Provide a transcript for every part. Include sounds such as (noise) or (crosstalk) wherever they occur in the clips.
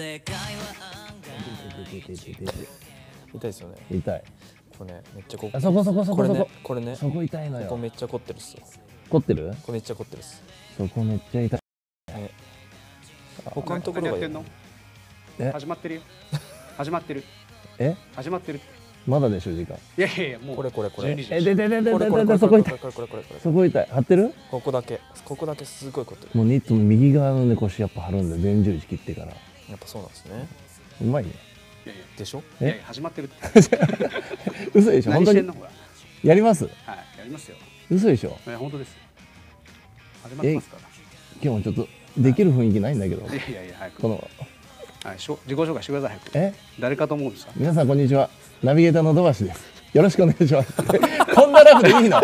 痛いですよね痛いこれねめっちゃこあそこそこそこそここれねそこ痛いのよここめっちゃ凝ってるっすよ凝ってるこれめっちゃ凝ってるっすそこめっちゃ痛い、ね、他のところがやえ始まってるよ始まってるえ始まってるまだでしょ時間いやいやいやもうこれこれこれえででででででそこ痛いそこ痛い張ってるここだけここだけすごいこともうニットの右側のね腰やっぱ張るんで前十字切ってからやっぱそうなんですねうまいねでしょいや始まってるって (laughs) 嘘でしょ本当にやりますはいやりますよ嘘でしょいや本当です始まってますか今日もちょっとできる雰囲気ないんだけどいやいやい早くこのはい自己紹介してください早くえ誰かと思うんですか皆さんこんにちはナビゲーターの土橋ですよろしくお願いします (laughs) こんなラフでいいの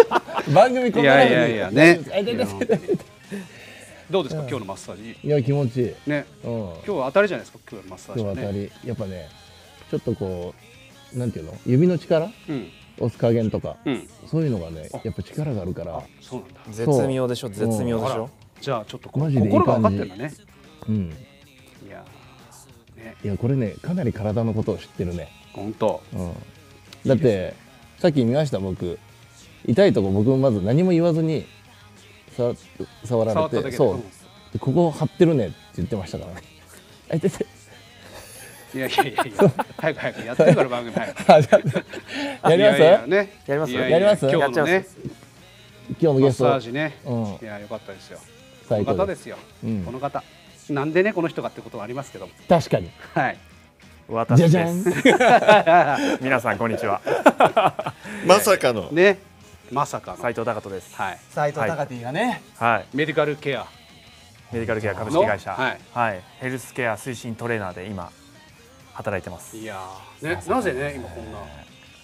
番組こんいなラやフいでやいいやねどうですか、今日のマッサージいや気持ちいいね、うん、今日当たりじゃないですか今日のマッサージ、今日当たりやっぱねちょっとこうなんていうの指の力、押す加減とか、そういうのがねやっぱ力があるからそうなんだ絶妙でしょ絶妙でしょ、じゃあちょっとマジで心が分かってるねうんいや、ね、いやこれねかなり体のことを知ってるね本当、うん、だって、さっき見ました僕痛いとこ僕もまず何も言わずに触られてそうでここ張ってるねって言ってましたからねあいてていやいやいや早く早くやってるから番組早く (laughs) (laughs) やりますやりますやります今日のね今日のゲストマッサージね、うん、いや良かったですよこの方ですよ、うん、この方なんでねこの人がってことはありますけど確かにはい私です (laughs) 皆さんこんにちはまさかのねまさか斉藤隆人ですはい斉藤高人がね、はいメディカルケアメディカルケア株式会社はいはいヘルスケア推進トレーナーで今働いてますいやーねなぜね今こんな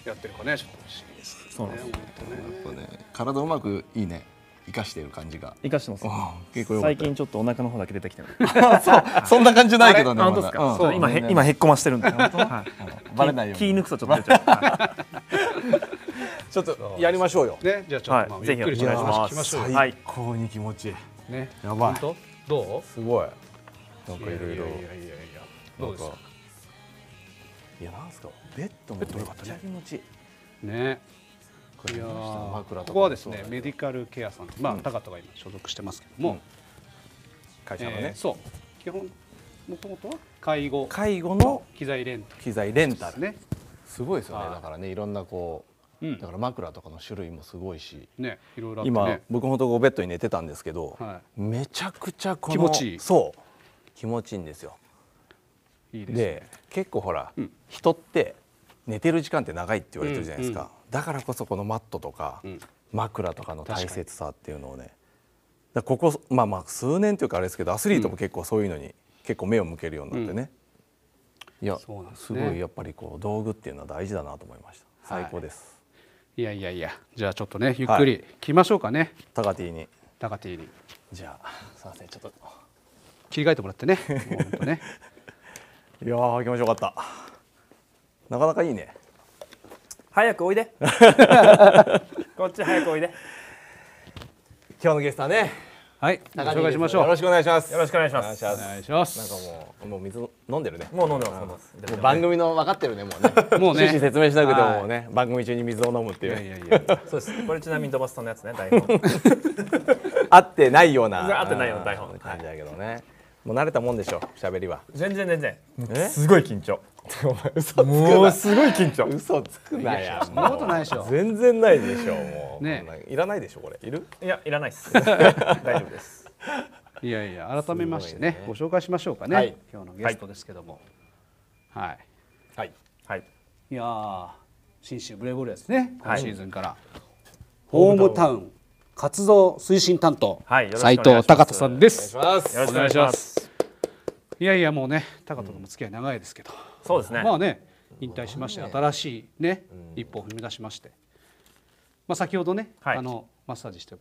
やってるかねちょっと不思議ですねやっぱね体うまくいいね生かしている感じが生かしてますうん結構最近ちょっとお腹の方だけ出てきてる (laughs) そうそんな感じないけどね本当ですか、そう今へ今へっこましてるんで、(laughs) はい、バレないように気抜くとちょっと出ちゃう (laughs) ちょっとやりましょうよ。ね、じゃあちょっと、はい、ぜひお願いします。はい。最高に気持ちいい。ね、やばい。どう？すごい。なんかいろいろ。いやいやいやどうですか。いやなんすか。ベッドもめっちゃ気持ちいい。ね。これここはですねメディカルケアさん、まあ、うん、高田が今所属してますけども、うん、会社のね、えー、そう基本もともとは介護介護の機材レンタル機材レンタルねすごいですよねだからねいろんなこうだから枕とかの種類もすごいし、ねいろいろね、今僕もとこベッドに寝てたんですけど、はい、めちゃくちゃこの気持ちいいそう気持ちいいんですよ。いいで、ね、結構ほら、うん、人って寝てる時間って長いって言われてるじゃないですか、うん、だからこそこのマットとか、枕とかの大切さっていうのをねだここまあまあ数年というかあれですけどアスリートも結構そういうのに結構目を向けるようになってね、いやす、ね,、ごいやっぱりこう道具っていうのは大事だなと思いました最高です、はいいやいやいやじゃあちょっとねゆっくり、はきましょうかねタカティにタカティにじゃあすいませんちょっと切り替えてもらってねね (laughs) いやー気持ちよかったなかなかいいね早くおいで (laughs) こっち早くおいで今日のゲストはねはい、ご紹介しましょう。よろしくお願いします。よろしくお願いします。お願いします。なんかもう、もう水飲んでるね。もう飲んでます。も番組の分かってるね、もうね。もうね。趣旨説明しなくてもね、番組中に水を飲むっていう。いやいやいや。そうです。これちなみに飛ばスとのやつね、台本。あ (laughs) ってないような。あってないような台本。感じだけどね。もう慣れたもんでしょ、喋りは。全然全然。すごい緊張。嘘つくもうすごい緊張嘘つくなやそんなことないでしょ全然ないでしょもう、ね、いらないでしょこれいるいやいらないです (laughs) 大丈夫ですいやいや改めましてね、ね、ご紹介しましょうかね、はい、今日のゲストですけどもはいはいはい、いや信州ブレーボールですね、今シーズンから、はい、ホームタウン活動推進担当、はい、斉藤隆人さんです。よろしくお願いします。いやいやもうね、高人とも付き合い長いですけど、そうですねまあね引退しまして新しいね、うん、一歩を踏み出しまして、まあ、先ほどね、はい、あのマッサージしても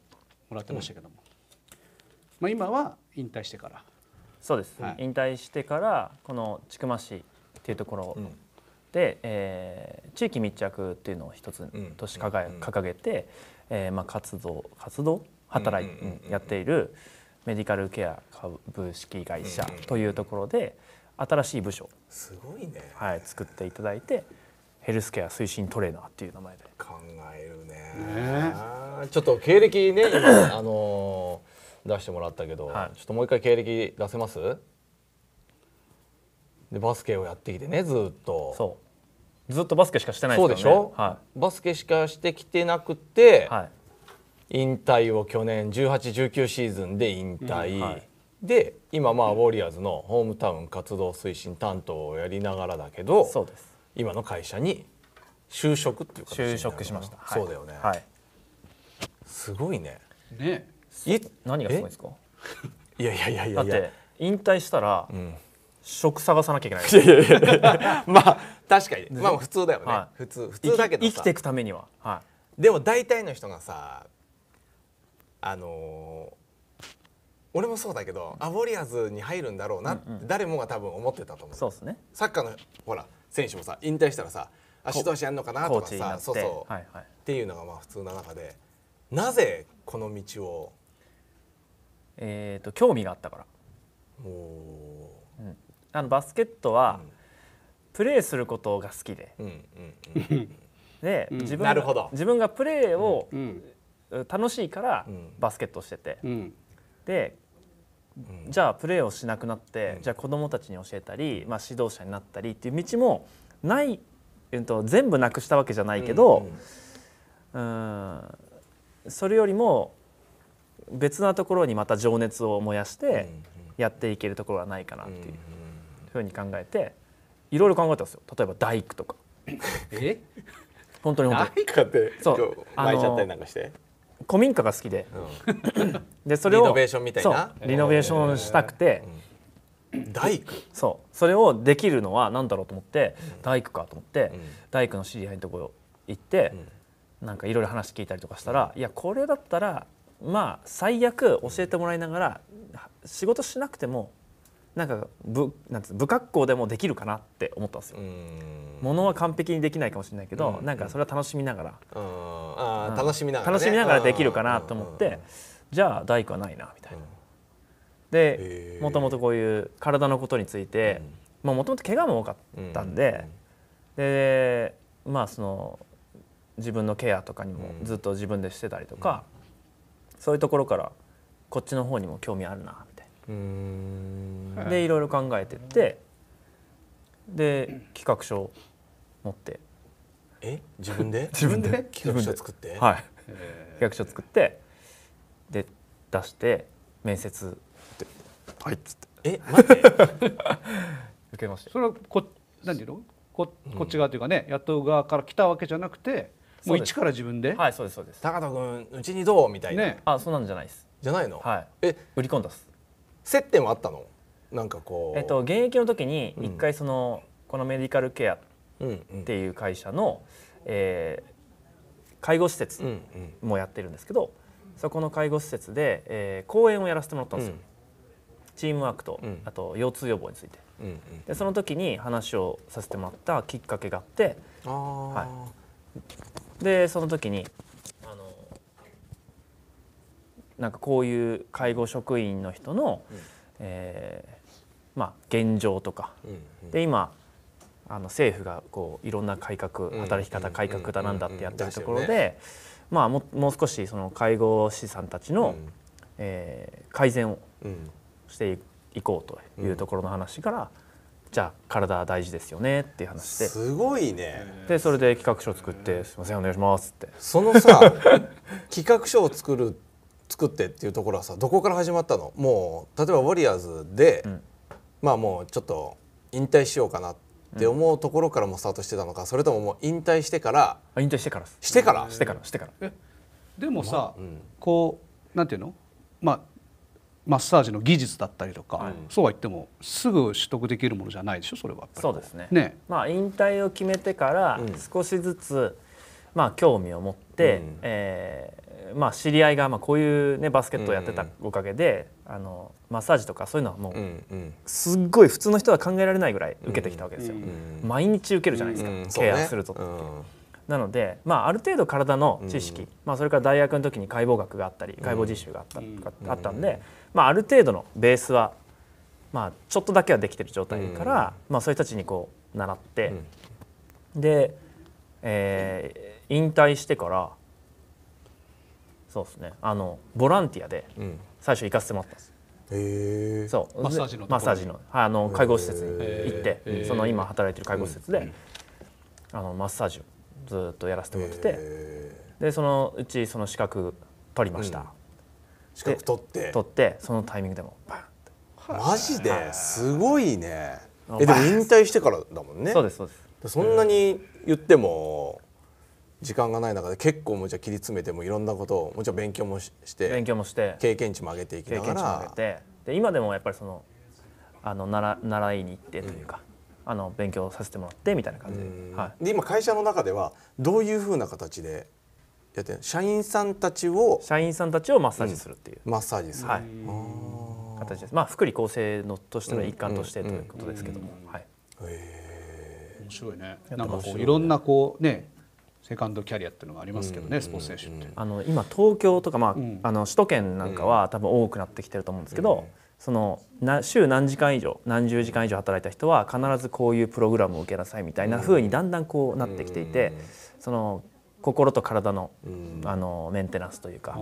らってましたけども、まあ、今は引退してからそうです、はい、引退してからこの千曲市っていうところで、うん、えー、地域密着っていうのを一つ市して掲げて、ええー、まあ、活動活動働い、やっているメディカルケア株式会社というところで。新しい部署すごいね、はい、作っていただいてヘルスケア推進トレーナーっていう名前で考えるねちょっと経歴ね今 (coughs) あのー、出してもらったけど、はい、ちょっともう一回経歴出せますでバスケをやってきてねずっとそうずっとバスケしかしてないです、ね、でしょ、はい、バスケしかしてきてなくて、はい、引退を去年1819シーズンで引退、うんはいで今まあウォリアーズのホームタウン活動推進担当をやりながらだけどそうです今の会社に就職っていう形に就職しましたはいそうだよね、はいすごいねねい何がすごいですかいやいやいやいだやって引退したらん職探さなきゃいけないいやいやいや (laughs) まあ確かにまあ普通だよね、は普通普通だけど生き生きていくためにははでも大体の人がさあの俺もそうだけどアボリアズに入るんだろうなって誰もが多分思ってたと思う,、そうですねサッカーのほら選手もさ引退したらさ足と足やんのかなとかさそうそう、はいはい、っていうのがまあ普通な中でなぜこの道をえーと、興味があったからうん、あのバスケットは、うん、プレーすることが好きで、うんうんうん、(laughs) で、うん、自分が自分がプレーを、楽しいから、バスケットをしてて、でじゃあプレーをしなくなって、じゃあ子どもたちに教えたり、まあ、指導者になったりっていう道もない、えっと、全部なくしたわけじゃないけど、うんそれよりも別なところにまた情熱を燃やしてやっていけるところはないかなっていうふうに考えていろいろ考えたんですよ例えば大工とか。(laughs) え本当に本当に。そうあて。古民家が好きで、でそれをリノベーションみたいなリノベーションしたくて、大工そうそれをできるのは何だろうと思って、大工かと思って、大工の知り合いのところ行って、うなんかいろいろ話聞いたりとかしたら、いやこれだったらまあ最悪教えてもらいながら仕事しなくてもなんかぶなんつ不格好でもできるかなって思ったんですよ。ものは完璧にできないかもしれないけど、うん、なんかそれは楽しみながら、うん楽しみながら、ね、楽しみながらできるかなと思って、じゃあ大工はないなみたいな。でもともとこういう体のことについてもともと怪我も多かったんで、でまあその自分のケアとかにもずっと自分でしてたりとか、そういうところからこっちの方にも興味あるなみたいな。でいろいろ考えてってで企画書を持ってえ自分で (laughs) 自分で企画書作ってはい、えー、企画書作ってで出して面接って「はい」っつってえ待って (laughs) 受けましたそれはこ何て言うのここっち側というかね、うん、雇う側から来たわけじゃなくてもう一から自分ではいそうですそうです高田君うちにどうみたいな、ね、あそうなんじゃないですじゃないのはいえ売り込んだっす接点はあったのなんかこう、えっと、現役の時に一回その、うん、このメディカルケアっていう会社の、うんうん、えー、介護施設もやってるんですけど、うんうん、そこの介護施設で、えー、講演をやらせてもらったんですよ、うん、チームワークと、うん、あと腰痛予防について、うんうん、でその時に話をさせてもらったきっかけがあって、はい、でその時になんかこういう介護職員の人の、うん、えー、まあ、現状とか、うんうん、で今あの政府がこういろんな改革働き方改革だなんだってやってるところで、まあ、ももう少しその介護士さんたちの、うん、えー、改善をしていこうというところの話から。じゃあ体大事ですよねっていう話ですごいねでそれで企画書を作って「すいませんお願いします」ってそのさ (laughs) 企画書を作る作ってっていうところはさどこから始まったのもう例えばウォリアーズで、うん、まあもうちょっと引退しようかなって思うところからもスタートしてたのか、それとももう引退してから引退してからしてからしてからしてからえでもさ、まあうん、こうなんていうのまあマッサージの技術だったりとか、うん、そうは言ってもすぐ取得できるものじゃないでしょそれはそうですね、ね、まあ、引退を決めてから少しずつ、まあ、興味を持って、うん、えーまあ、知り合いがまあこういう、ね、バスケットをやってたおかげで、あのマッサージとかそういうのはもう、すっごい普通の人は考えられないぐらい受けてきたわけですよ、毎日受けるじゃないですか、ケアするとなので、まあ、ある程度体の知識、まあ、それから大学の時に解剖学があったり解剖実習があった,、あったんで、まあ、ある程度のベースは、まあ、ちょっとだけはできてる状態から、まあ、そういう人たちにこう習って、で、えー、引退してから。そうですねあのボランティアで最初行かせてもらったんです、へえそうマッサージのマッサージのあの介護施設に行ってその今働いてる介護施設で、あのマッサージをずっとやらせてもらっててでそのうちその資格取りました、うん、資格取って取ってそのタイミングでもバンってマジですごいねえでも引退してからだもんねそうですそうですそんなに言っても時間がない中で結構もうじゃ切り詰めてもいろんなことをもちろん勉強もして勉強もして経験値も上げていきながらで今でもやっぱりそのあの習習いに行ってというか、うん、あの勉強させてもらってみたいな感じで,、はい、で今会社の中ではどういうふうな形でやって社員さんたちを社員さんたちをマッサージするっていう、うん、マッサージする、はい、形ですまあ福利厚生のとしての一環としてということですけども、うんうん、はい、へえ面白いねなんかこういろんなこうねセカンドキャリアっていうのがありますけどね、うんスポーツ選手ってあの今東京とか、まあ、うん、あの首都圏なんかは多分多くなってきてると思うんですけど、うんうん、そのな週何時間以上何十時間以上働いた人は必ずこういうプログラムを受けなさいみたいなふうにだんだんこうなってきていて、その心と体の,、あのメンテナンスというか。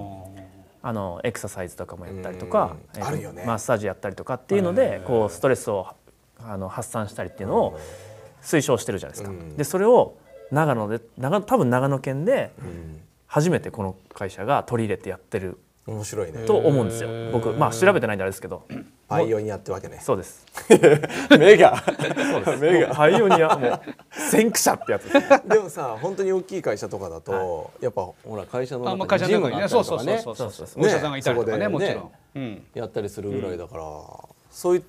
あのエクササイズとかもやったりとか、えーね、マッサージやったりとかっていうので、こうストレスをあの発散したりっていうのを推奨してるじゃないですか。でそれを長野で長多分長野県で初めてこの会社が取り入れてやってる面白いねと思うんですよ僕まあ調べてないんであれですけどパイオニアってわけねそうですそ (laughs) 目が (laughs) 目がパイオニアもう先駆者ってやつで (laughs) でもさ本当に大きい会社とかだと、はい、やっぱほら会社の中にジムがあったりとかねお医者さんがいたりとかね、ね、もちろん、うん、やったりするぐらいだから、うん、そういう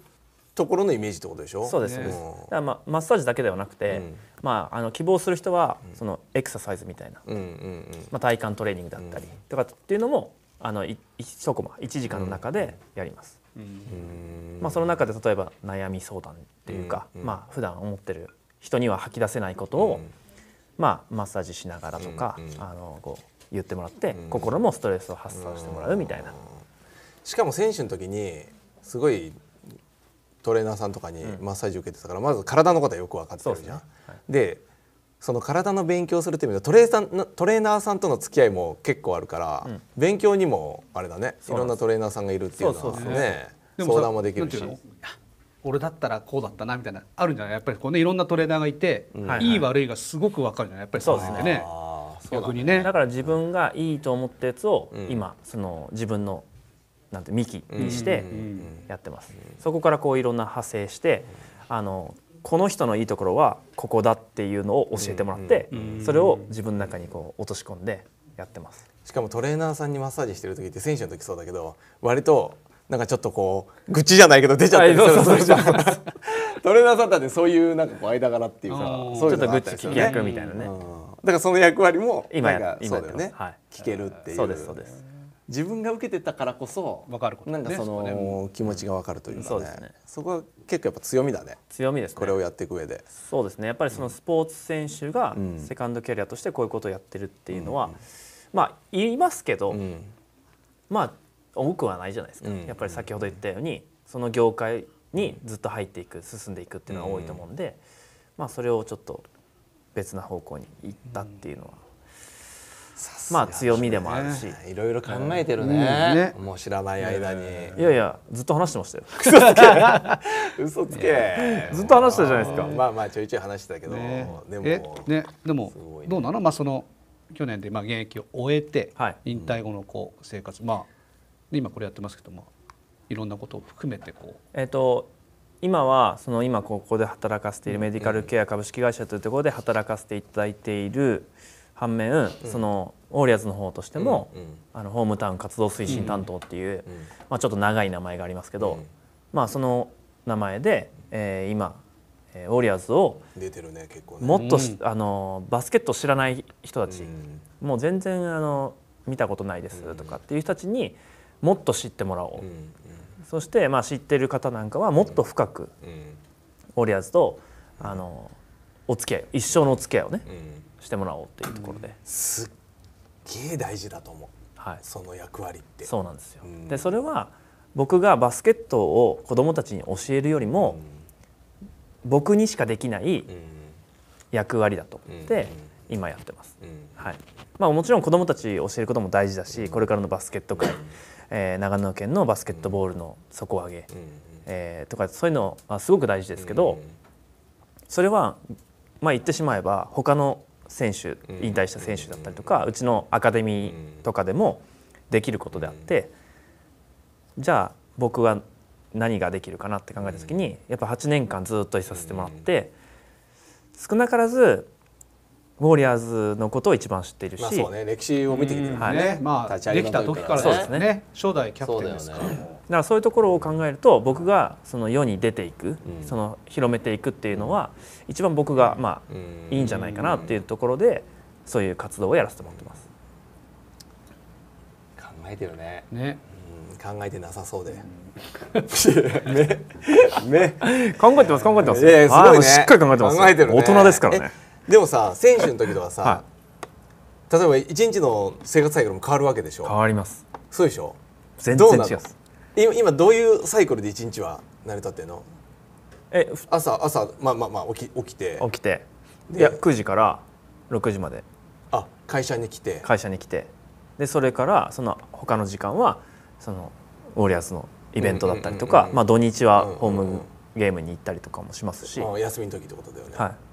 ところのイメージってことでしょそうです、ね、うん、だまあマッサージだけではなくて、うんまあ、あの希望する人はそのエクササイズみたいな、うんまあ、体幹トレーニングだったりとかっていうのもあの1コマ1時間の中でやります。まあ、その中で例えば悩み相談っていうか、うんうん、まあ普段思ってる人には吐き出せないことを、まあ、マッサージしながらとか、あのこう言ってもらって、心もストレスを発散してもらうみたいな。しかも選手の時にすごいトレーナーさんとかにマッサージ受けてたから、まず体のことはよく分かってるじゃん。ねはい、でその体の勉強するっていう意味でトレーさんトレーナーさんとの付き合いも結構あるから、うん、勉強にもあれだねいろんなトレーナーさんがいるっていうのはね、ね、相談もできるし。俺だったらこうだったなみたいなあるんじゃないやっぱりこう、ね、いろんなトレーナーがいて、うん、いい悪いがすごく分かるじゃないやっぱりそうですね。逆にねだから自分がいいと思ったやつを、今その自分のなんて幹にしてやってます。そこからこういろんな派生してあのこの人のいいところはここだっていうのを教えてもらってそれを自分の中にこう落とし込んでやってますしかもトレーナーさんにマッサージしてる時って選手の時そうだけど割となんかちょっとこう愚痴じゃないけど出ちゃったりする、い、(laughs) トレーナーさんだってそういうなんかこう間柄っていうかそういうのがあったりする、ね、ちょっと愚痴聞き役みたいなね、だからその役割も今やそうだよね、はい、聞けるっていうそうですそうです自分が受けてたからこそ分かることなんかその気持ちが分かるというかね,、そこは結構やっぱ強みだね強みですこれをやっていく上でそうですねやっぱりそのスポーツ選手がセカンドキャリアとしてこういうことをやってるっていうのは、まあ言いますけど、まあ重くはないじゃないですか、やっぱり先ほど言ったようにその業界にずっと入っていく進んでいくっていうのが多いと思うんで、まあそれをちょっと別な方向に行ったっていうのは。まあ強みでもあるし、いろいろ考えてるねうんね、もう知らない間に、いやいやずっと話してましたよ (laughs) 嘘つけずっと話したじゃないですかまあまあちょいちょい話してたけど、ね、でもねでもどうなのまあその去年でまあ現役を終えて、はい、引退後のこう生活、まあ今これやってますけどもいろんなことを含めてこうえっ、ー、と今はその今ここで働かせているメディカルケア株式会社というところで働かせていただいている反面、うん、そのオーリアーズの方としても、うんうん、あのホームタウン活動推進担当っていう、うんうん、まあ、ちょっと長い名前がありますけど、うん、まあ、その名前で、えー、今、えー、オーリアーズを出てる、ね結構ね、もっと、あのバスケット知らない人たち、うん、もう全然あの見たことないですとかっていう人たちにもっと知ってもらおう、うんうん、そして、まあ、知ってる方なんかはもっと深く、オーリアーズとあのお付き合い一生のお付き合いをね、してもらおうっていうところで。すげえ大事だと思う、はい、その役割ってそうなんですよ、うん、でそれは僕がバスケットを子どもたちに教えるよりも、うん、僕にしかできない役割だと思って、今やってます、はいまあ、もちろん子どもたち教えることも大事だしこれからのバスケット界、えー、長野県のバスケットボールの底上げ、えー、とかそういうのはすごく大事ですけど、それはまあ言ってしまえば他の選手引退した選手だったりとかうちのアカデミーとかでもできることであってじゃあ僕は何ができるかなって考えた時にやっぱ8年間ずっといさせてもらって少なからずウォリアーズのことを一番知っているし、まあ、そうね歴史を見てきてるね、はい、まあできた時からそうですね、ね、初代キャプテンですから、ね、だからそういうところを考えると僕がその世に出ていく、うん、その広めていくっていうのは一番僕がまあ、いいんじゃないかなっていうところでそういう活動をやらせてもらってます。考えてるね。ね。考えてなさそうで。(laughs) ね。ね。考えてます考えてます。いやいやすごいね。しっかり考えてます。考えてる、ね、大人ですからね。でもさ選手の時とかさ、はい、例えば一日の生活サイクルも変わるわけでしょ変わりますそうでしょ全然違う今今どういうサイクルで一日は成り立ってんのえ朝朝まあまあまあ起き起きて起きていや9時から6時まであ会社に来て会社に来てでそれからその他の時間はそのウォリアーズのイベントだったりとか、まあ、土日はホームゲームに行ったりとかもしますし、うんうんうん、休みの時ってことだよね、はい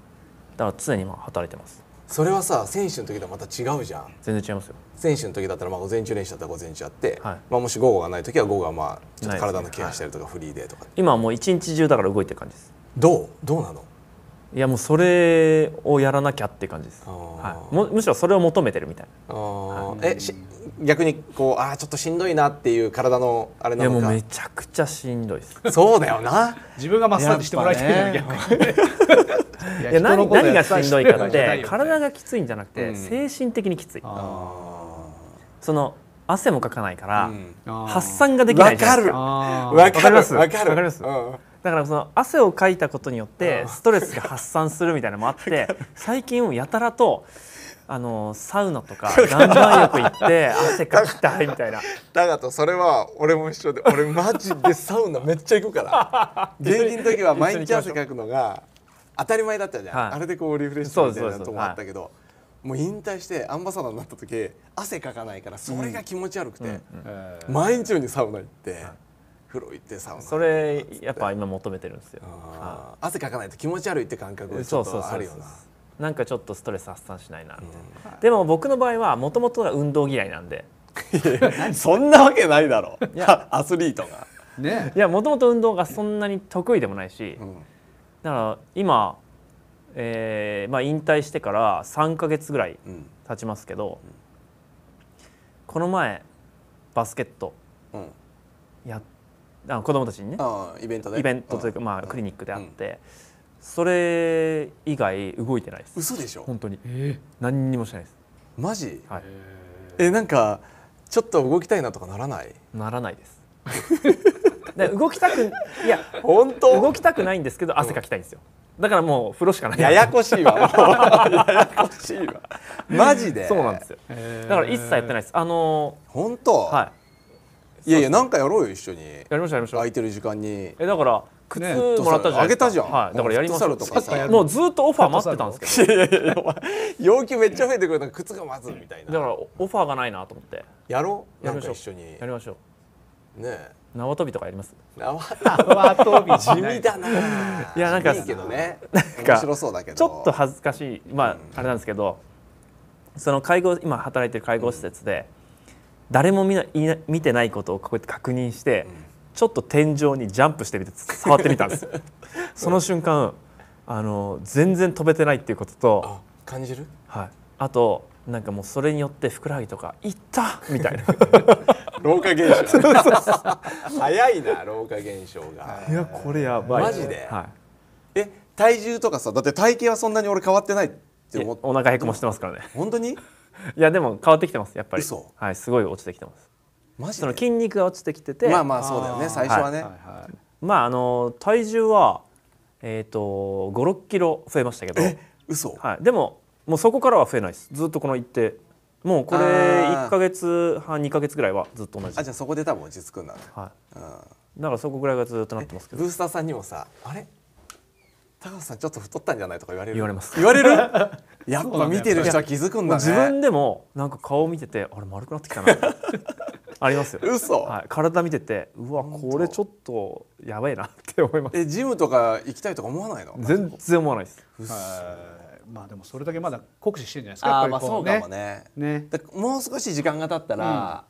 だから常にまあ働いてますそれはさ選手の時とはまた違うじゃん全然違いますよ選手の時だったらまあ午前中練習だったら午前中やって、はいまあ、もし午後がない時は午後はまあちょっと体のケアしたりとかフリーでとか、今はもう一日中だから動いてる感じですどうどうなのいやもうそれをやらなきゃって感じです、あはい、むむしろそれを求めてるみたいあーえし逆にこうああちょっとしんどいなっていう体のあれなかいやもうめちゃくちゃしんどいですそうだよな自分がマッサージしてもらいたい逆にいや何何がしんどいかって体がきついんじゃなくて、精神的にきついその汗もかかないから、発散ができないわかるわかりますわかりますだからその汗をかいたことによってストレスが発散するみたいなのもあって最近やたらとあのサウナとか岩盤浴行って汗かきたいみたいなだがとそれは俺も一緒で俺マジでサウナめっちゃ行くから (laughs) 現役の時は毎日汗かくのが当たり前だったじゃん、はい、あれでこうリフレッシュみたいなとこあったけどもう引退してアンバサダーになった時汗かかないからそれが気持ち悪くて、毎日のようにサウナ行って。風呂行ってサウナそれやっぱ今求めてるんですよ、はい、汗かかないと気持ち悪いって感覚ちょっとあるよななんかちょっとストレス発散しないないでも僕の場合はもともと運動嫌いなんで (laughs) そんなわけないだろう (laughs) アスリートがねいやもともと運動がそんなに得意でもないし、うんだから今、えーまあ、引退してから3か月ぐらい経ちますけど、うん、この前バスケットや、うん、あ子供たちにねイベントでイベントというか、うん、まあ、クリニックであって、それ以外動いてないです嘘でしょ本当に、えー、何にもしてないですマジ、はい、えー、なんかちょっと動きたいなとかならないならないです (laughs) で動きたくいや本当動きたくないんですけど汗かきたいんですよだからもう風呂しかないややこしいわ (laughs) ややこしいわマジでそうなんですよだから一切やってないですあの本当はいいやいやなんかやろうよ一緒にやりましょうやりましょう空いてる時間にえだから靴もらったじゃん、ね、あげたじゃん、はい、だからやりましょうとかさもうずっとオファー待ってたんですけどいやいやいや要求めっちゃ増えてくるの靴がまずみたいなだからオファーがないなと思ってやろうやりましょう一緒にやりましょうねえ縄跳びとかやります縄跳び地味だないやなんかいいけどね面白そうだけどちょっと恥ずかしいまあ、うん、あれなんですけどその介護今働いてる介護施設で、うん、誰も見ない見てないことをこうやって確認して、うん、ちょっと天井にジャンプしてみて触ってみたんです (laughs) その瞬間あの全然飛べてないっていうことと感じるはいあとなんかもうそれによってふくらはぎとか「いった!」みたいな (laughs) 老化現象 (laughs) 早いな老化現象がいやこれやばいマジで、はい、え体重とかさだって体型はそんなに俺変わってないって思ってお腹へこもしてますからね本当にいやでも変わってきてますやっぱりはいすごい落ちてきてますマジその筋肉が落ちてきててまあまあそうだよね最初はね、はいはいはい、まああの体重はえっ、ー、と56キロ増えましたけど嘘はいでももうそこからは増えないですずっとこの一定もうこれ1か月半2か月ぐらいはずっと同じあじゃあそこで多分落ち着くんだねはい、うん、だからそこぐらいがずっとなってますけどブースターさんにもさあれ高橋さんちょっと太ったんじゃないとか言われる言われます言われる (laughs) やっぱ見てる人は気づくんだね自分でもなんか顔見ててあれ丸くなってきたな (laughs) ありますよ嘘、はい、体見ててうわこれちょっとやばいなって思いますえジムとか行きたいとか思わないの全然思わないですまあでもそれだけまだ酷使してるんじゃないですか。あまあそうかもね。ね。もう少し時間が経ったら、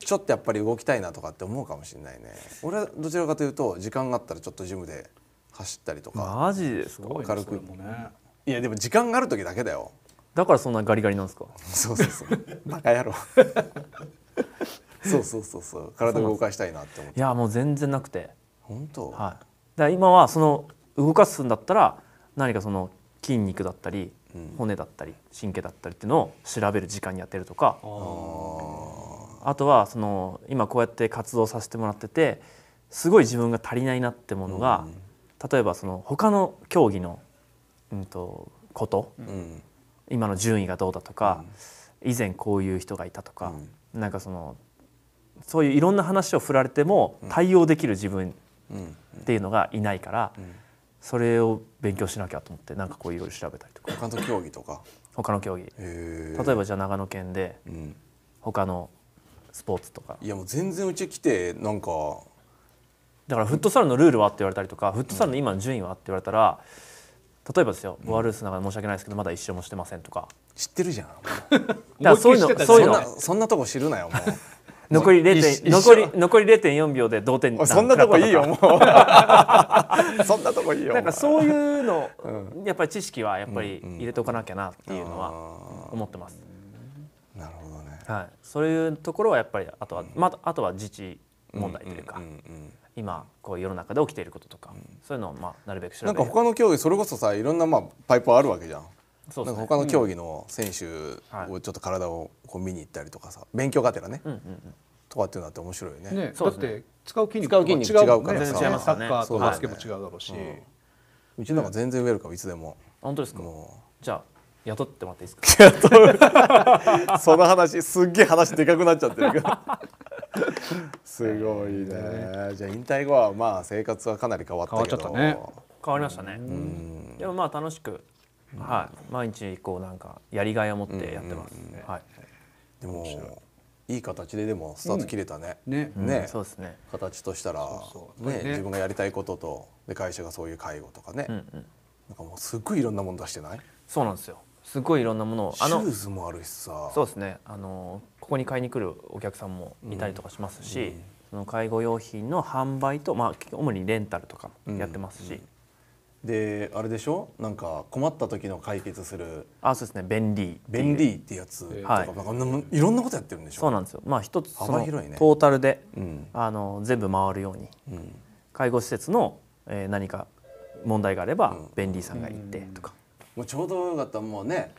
うん、ちょっとやっぱり動きたいなとかって思うかもしれないね。俺はどちらかというと時間があったらちょっとジムで走ったりとか。マジですか。軽く。ね、いやでも時間がある時だけだよ。だからそんなガリガリなんですか。そうそうそう。(laughs) バカ野郎。そうそうそうそう。体を動かしたいなって思って。いやもう全然なくて。本当。はい。だ今はその動かすんだったら何かその筋肉だったり骨だったり神経だったりっていうのを調べる時間に当てるとかあとはその今こうやって活動させてもらっててすごい自分が足りないなってものが、例えばその他の競技の、うんと、こと、今の順位がどうだとか、以前こういう人がいたとか、なんかそのそういういろんな話を振られても対応できる自分っていうのがいないから。それを勉強しなきゃと思ってなんかこういろいろ調べたりとか他の競技とか他の競技例えばじゃあ長野県で他のスポーツとか、いやもう全然うち来てなんかだからフットサルのルールはって言われたりとか、フットサルの今の順位はって言われたら例えばですよ、ボアルースながか申し訳ないですけどまだ一勝もしてませんとか知ってるじゃん (laughs) だからそういうのそういうのそんなとこ知るなよもう残り0.4残り残り0.4秒で同点そんなとこいいよ (laughs) もう (laughs) そんなとこいいよなんかそういうの、やっぱり知識はやっぱり入れておかなきゃなっていうのは思ってます、なるほどね、はい、そういうところはやっぱりあとは、まあ、あとは自治問題というか、今こう世の中で起きていることとか、そういうのをまあなるべく知らなんか他の競技それこそさいろんなまあパイプあるわけじゃんそうなんか他の競技の選手をちょっと体をこう見に行ったりとかさ勉強がてらね、うんうんうんとかっていうのって面白いよね。ねだって使う筋肉も違うからさ、ね、サッカーとバスケも違うだろうし、う,、ねうん、うちなんか全然ウェルカムいつでも。本当ですか。じゃあ雇ってもらっていいですか。(laughs) (laughs) その話すっげえ話でかくなっちゃってるけど。(laughs) すごいね。じゃあ引退後はまあ生活はかなり変わったけど。変わっちゃったね。変わりましたね。でもまあ楽しくはい、毎日こうなんかやりがいを持ってやってます。はい、でもいい形ででもスタート切れたね。ねね、そうですね。形としたらね自分がやりたいこととで会社がそういう介護とかね、なんかもうすっごいいろんなもの出してない？そうなんですよ。すごいいろんなものをあのシューズもあるしさそうですねあのここに買いに来るお客さんもいたりとかしますし、その介護用品の販売と、まあ、主にレンタルとかもやってますし、であれでしょなんか困った時の解決するあそうですね便利便利ってやつとか,、はい、いろんなことやってるんでしょそうなんですよまあ一つその、ね、トータルで、うん、あの全部回るように、うん、介護施設の、えー、何か問題があれば、うん、便利さんが行ってとか、もうちょうどよかったもうね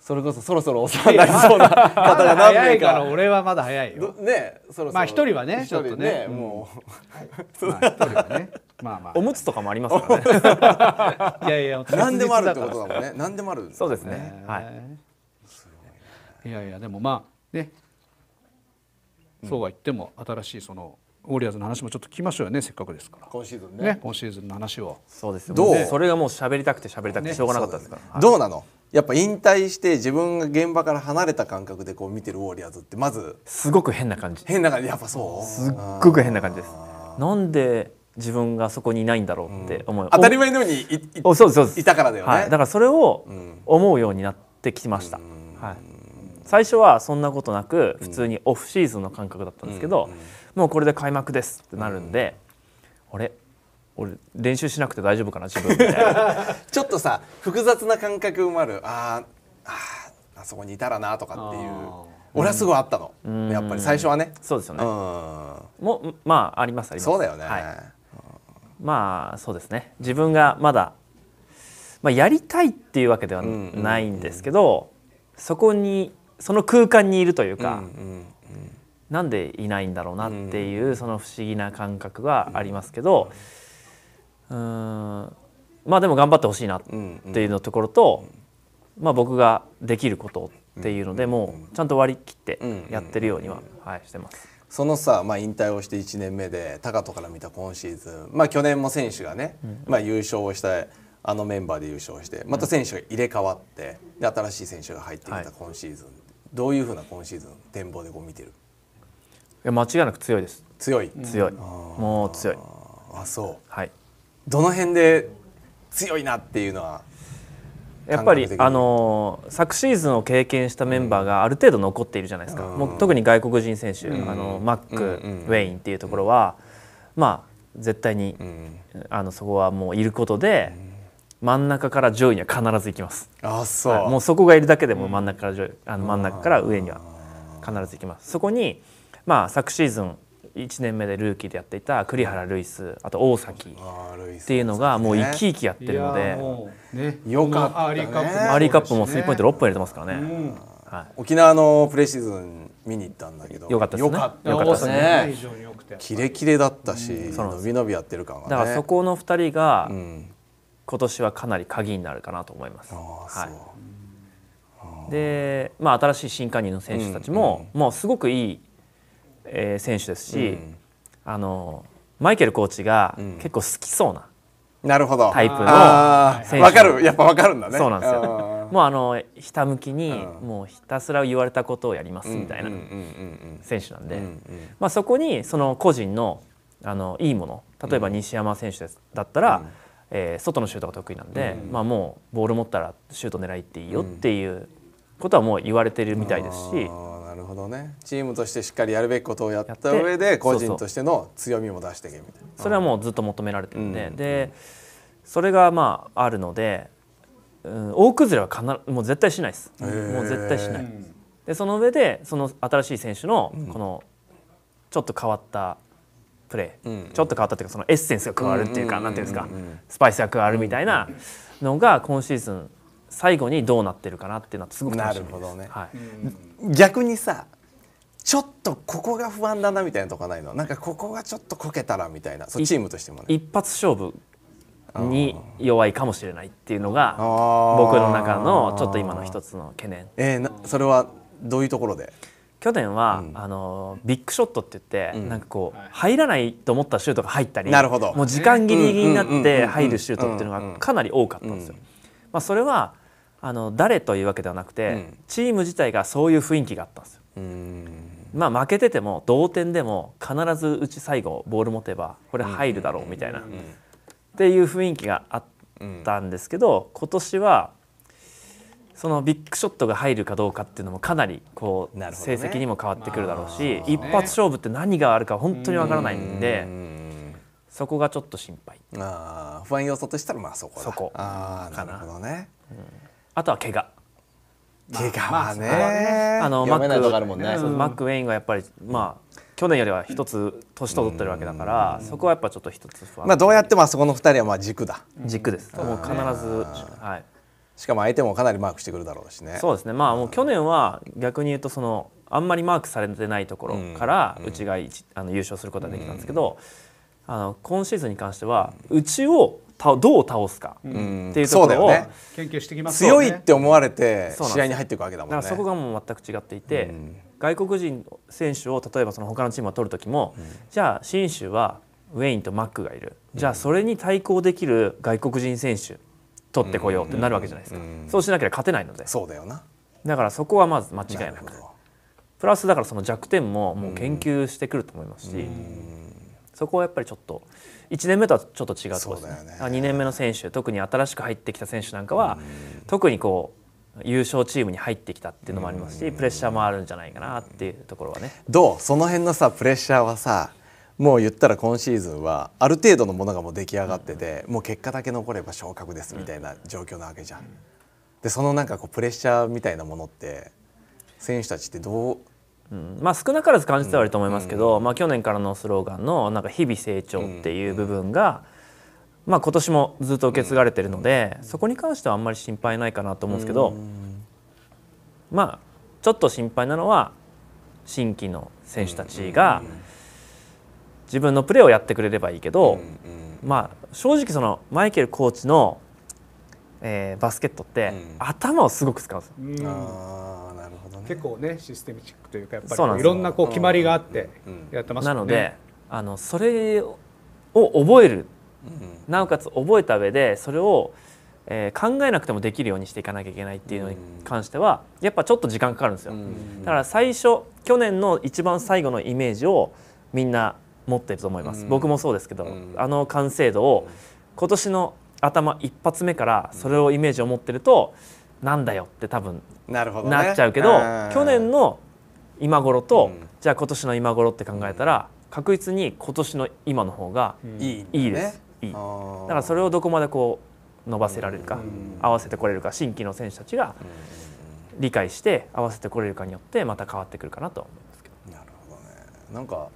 それこそそろそろお世話になりそうな方が何名かから俺はまだ早いよねそろそろまあ一人はねちょっとね、もう、はい、ま一人はね (laughs) まあまあ、おむつとかもありますからね (laughs) いやいや (laughs) 何でもあるってことだもんね何でもある、ね、そうですねはいい,、やいやでもまあね、そうは言っても新しいそのウォリアーズの話もちょっと聞きましょうよねせっかくですから今シーズンね、ね、今シーズンの話をそうですよどう、ね、それがもう喋りたくて喋りたくてしょうがなかったですから、はい、どうなのやっぱ引退して自分が現場から離れた感覚でこう見てるウォリアーズってまずすごく変な感じ変な感じやっぱそうすっごく変な感じですなんで自分がそこにいないんだろうって思う、うん、当たり前のようにいいそうですいたからだよね、はい、だからそれを思うようになってきました、はい、最初はそんなことなく普通にオフシーズンの感覚だったんですけど、もうこれで開幕ですってなるんで、あれ俺練習しなくて大丈夫かな自分みたいな (laughs) ちょっとさ複雑な感覚もまるあああそこにいたらなとかっていう俺はすごいあったの、うん、やっぱり最初はねそうですよねうん、もまあありますありますそうだよね、はいまあそうですね自分がまだ、まあ、やりたいっていうわけではないんですけど、そこにその空間にいるというか、うなんでいないんだろうなっていうその不思議な感覚はありますけど、うんまあでも頑張ってほしいなっていうのところと、まあ、僕ができることっていうのでもうちゃんと割り切ってやってるようには、はい、してます。そのさ、まあ、引退をして1年目で高戸から見た今シーズン、まあ、去年も選手がね、まあ、優勝をしたあのメンバーで優勝してまた選手が入れ替わってで新しい選手が入ってきた今シーズン、はい、どういうふうな今シーズン展望でこう見てるいや間違いなく強いです強い強い、うん、もう強いああそう、はい、どの辺で強いなっていうのはやっぱりあの昨シーズンを経験したメンバーがある程度残っているじゃないですか、うん、もう特に外国人選手、うん、あのマック、うん、ウェインっていうところは、まあ、絶対に、あのそこはもういることで、真ん中から上位には必ず行きますあそう、はい、もうそこがいるだけでも真ん中から上あの真ん中から上には必ず行きます。そこに、まあ、昨シーズン1年目でルーキーでやっていた栗原ルイスあと大崎っていうのがもう生き生きやってるので、ね、よかった、ね、アリーカップもスリーポイント6本入れてますからね、うんはい、沖縄のプレシーズン見に行ったんだけどよかったですねよかったですねキレキレだったし、うん、伸び伸びやってる感が、ね、だからそこの2人が、今年はかなり鍵になるかなと思います。はいでまあ、新しい新加入の選手たちも、うんうん、もうすごくいいえー、選手ですし、うん、あのマイケルコーチが結構好きそうな、なるほどタイプの選手わかるやっぱわかるんだねそうなんですよもうあのひたむきにもうひたすら言われたことをやりますみたいな選手なんで、まあ、そこにその個人のあのいいもの例えば西山選手ですだったら、うん、えー、外のシュートが得意なんで、うん、まあ、もうボール持ったらシュート狙いっていいよっていうことはもう言われてるみたいですし。なるほどねチームとしてしっかりやるべきことをやった上で個人としての強みも出していけみたいなそれはもうずっと求められてるんで、うん、でそれがまああるので、うん、大崩れはかなもう絶対しないですもう絶対しないでその上でその新しい選手のこのちょっと変わったプレー、うんちょっと変わったというかそのエッセンスが加わるっていうか、うんなんていうんですかスパイスが加わるみたいなのが今シーズン最後にどうなってるかなっていうのはすごく楽しみです。なるほどね、はい、うん逆にさちょっとここが不安だなみたいなとこないのなんかここがちょっとこけたらみたいなそうチームとしてもね一発勝負に弱いかもしれないっていうのが僕の中のちょっと今の一つの懸念。えー、なそれはどういうところで去年は、うん、あのビッグショットって言って、うん、なんかこう入らないと思ったシュートが入ったりなるほどもう時間ギリギリになって入るシュートっていうのがかなり多かったんですよ。まあ、それはあの誰というわけではなくて、うん、チーム自体がそういう雰囲気があったんですよ。まあ負けてても同点でも必ずうち最後ボール持てばこれ入るだろうみたいな、っていう雰囲気があったんですけど、今年はそのビッグショットが入るかどうかっていうのもかなりこう成績にも変わってくるだろうし、一発勝負って何があるか本当にわからないんでそこがちょっと心配あ不安要素としたらまあそこだそこああなるほどね、うんあとは怪我怪我はね、あ、のマックあるもんね、マックウェインがやっぱりまあ去年よりは一つ年取ってるわけだから、そこはやっぱちょっと一つまあどうやってもあそこの二人はまあ軸だ。軸です。もう必ず、はい。しかも相手もかなりマークしてくるだろうしね。そうですね。まあもう去年は逆に言うとそのあんまりマークされてないところからうちがあの優勝することができたんですけど、あの今シーズンに関してはうちをどう倒すかっていうところを、ね、研究してきます、強いって思われて試合に入っていくわけだもんね。だからそこがもう全く違っていて、外国人選手を例えばその他のチームを取る時も、じゃあ信州はウェインとマックがいる、じゃあそれに対抗できる外国人選手取ってこようってなるわけじゃないですか、そうしなければ勝てないのでそうだよなだからそこはまず間違いなくプラスだからその弱点ももう研究してくると思いますし、そこはやっぱりちょっと。1年目とはちょっと違うところですねね2年目の選手特に新しく入ってきた選手なんかは、特にこう優勝チームに入ってきたっていうのもありますし、プレッシャーもあるんじゃないかなっていうところはね。どうその辺のさプレッシャーはさもう言ったら今シーズンはある程度のものがもう出来上がってて、うん、もう結果だけ残れば昇格ですみたいな状況なわけじゃん。うん、でそのなんかこうプレッシャーみたいなものって選手たちってどううん、まあ、少なからず感じてはいると思いますけど、うん、まあ、去年からのスローガンの「なんか日々成長」っていう部分が、まあ、今年もずっと受け継がれているので、そこに関してはあんまり心配ないかなと思うんですけど、まあちょっと心配なのは新規の選手たちが自分のプレーをやってくれればいいけど、まあ、正直そのマイケルコーチの、えー、バスケットって、頭をすごく使うんですよ。ね、結構ねシステムチックというかやっぱりいろんなこう決まりがあってやってます、ねなのであのそれを覚える、なおかつ覚えた上でそれを、えー、考えなくてもできるようにしていかなきゃいけないっていうのに関してはやっぱちょっと時間かかるんですよ。だから最初去年の一番最後のイメージをみんな持ってると思います、僕もそうですけど、あの完成度を今年の頭一発目からそれをイメージを持ってると、うんなんだよって多分なるほど、ね、なっちゃうけど、去年の今頃と、うん、じゃあ今年の今頃って考えたら、確実に今年の今の方がいい,、いいです、いいだからそれをどこまでこう伸ばせられるか、合わせてこれるか新規の選手たちが理解して合わせてこれるかによってまた変わってくるかなと思いますけど。なるほどねなんか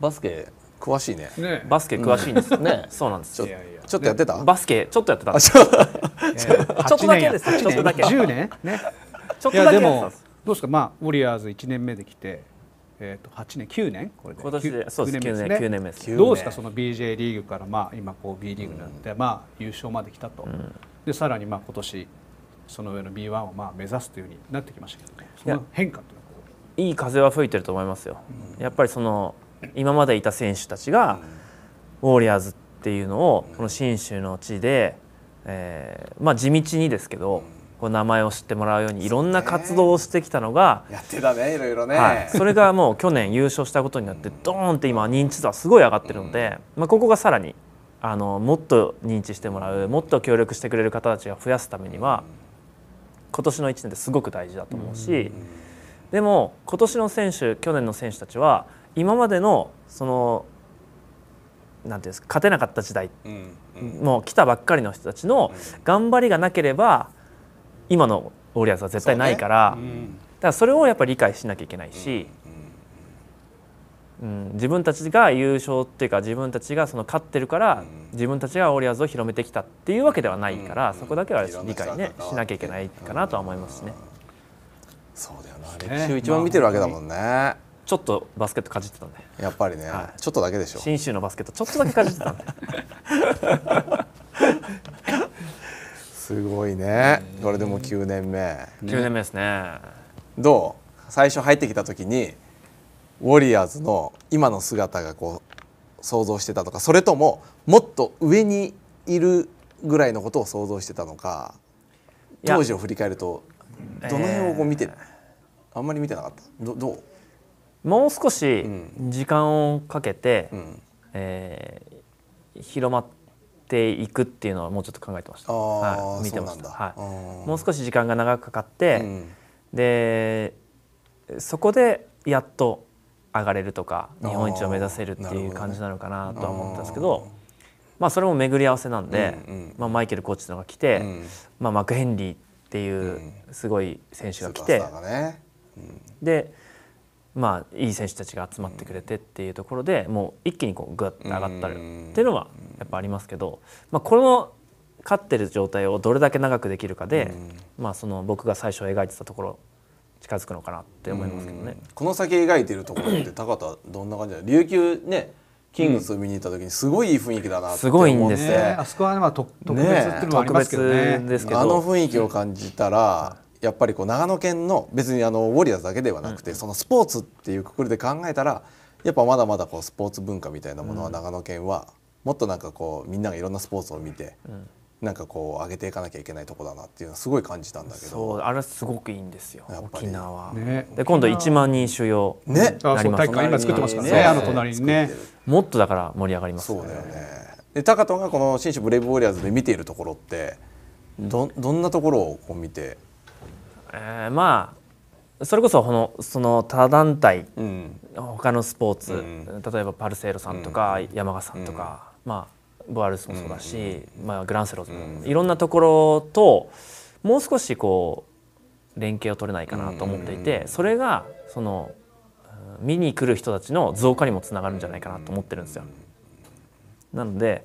バスケ詳しいねねバスケ詳しいんですよ、ねそうなんですよ。ちょっとやってた、バスケちょっとやってたんですちょっとだけですちょっとだけ十年ねちょっとだけでもどうですかまあウォリアーズ一年目で来てえっと八年九年これで今年でそうですね。九年目ですどうですかその BJ リーグからまあ今こう B リーグになって、まあ優勝まで来たと、でさらにまあ今年その上の B1 をまあ目指すというふうになってきましたけどねその変化いい風は吹いてると思いますよ、やっぱりその今までいた選手たちがウォリアーズっていうのをこの信州の地で、えー、まあ地道にですけど、こう名前を知ってもらうようにいろんな活動をしてきたのが、やってたねいろいろね、はい、それがもう去年優勝したことによってドーンって今認知度はすごい上がってるので、まあ、ここがさらにあのもっと認知してもらうもっと協力してくれる方たちが増やすためには、今年の1年ってすごく大事だと思うし、でも今年の選手去年の選手たちは今までのそのなんていうんですか勝てなかった時代、もう来たばっかりの人たちの頑張りがなければ今のウォリアーズは絶対ないから、だからそれをやっぱり理解しなきゃいけないし、うん自分たちが優勝っていうか自分たちがその勝ってるから、自分たちがウォリアーズを広めてきたっていうわけではないから、そこだけは理解ねしなきゃいけないかなとは思いますね。そうだよな、歴史を一番見てるわけだもんね。ちょっとバスケットかじってたんでやっぱりね、はい、ちょっとだけでしょ信州のバスケットちょっとだけかじってたんですごいねこれでも9年目9年目ですねどう最初入ってきた時にウォリアーズの今の姿がこう想像してたとかそれとももっと上にいるぐらいのことを想像してたのか当時を振り返るとどの辺をこう見て、えー、あんまり見てなかったどどうもう少し時間をかけて、うん、えー、広まっていくっていうのはもうちょっと考えてました、はい、見てましたはい、もう少し時間が長くかかって、うん、でそこでやっと上がれるとか日本一を目指せるっていう感じなのかなとは思ったんですけど。まあ、それも巡り合わせなんで、うんうん、まあ、マイケルコーチのが来て、うん、まあ、マクヘンリーっていうすごい選手が来て、ねうん、でまあ、いい選手たちが集まってくれてっていうところでもう一気にこうグッと上がったるっていうのはやっぱありますけど、まあ、この勝ってる状態をどれだけ長くできるかで、まあ、その僕が最初描いてたところ近づくのかなって思いますけどね。この先描いてるところって高田どんな感じだ琉球ねキングスを見に行った時にすごいいい雰囲気だなすごいんですね、あそこはまあ特別っていうのもありますけどね、ね、あの雰囲気を感じたら、やっぱりこう長野県の別にあのウォリアーズだけではなくて、そのスポーツっていうくくりで考えたらやっぱまだまだこうスポーツ文化みたいなものは長野県はもっとなんかこうみんながいろんなスポーツを見て、なんかこう上げていかなきゃいけないとこだなっていうのはすごい感じたんだけどそうあれすごくいいんですよ沖縄、ね、で今度1万人主要ねなりますね今作っすね、あの隣にねもっとだから盛り上がりますねそうだよねで高藤がこの新種ブレイブウォリアーズで見ているところってどどんなところをこう見てえー、まあそれこそこのその他団体、うん、他のスポーツ、うん、例えばパルセーロさんとか、うん、山賀さんとか、うん、まあボアルスもそうだし、まあ、グランセローとか、いろんなところともう少しこう連携を取れないかなと思っていて、それがその見に来る人たちの増加にもつながるんじゃないかなと思ってるんですよ。なので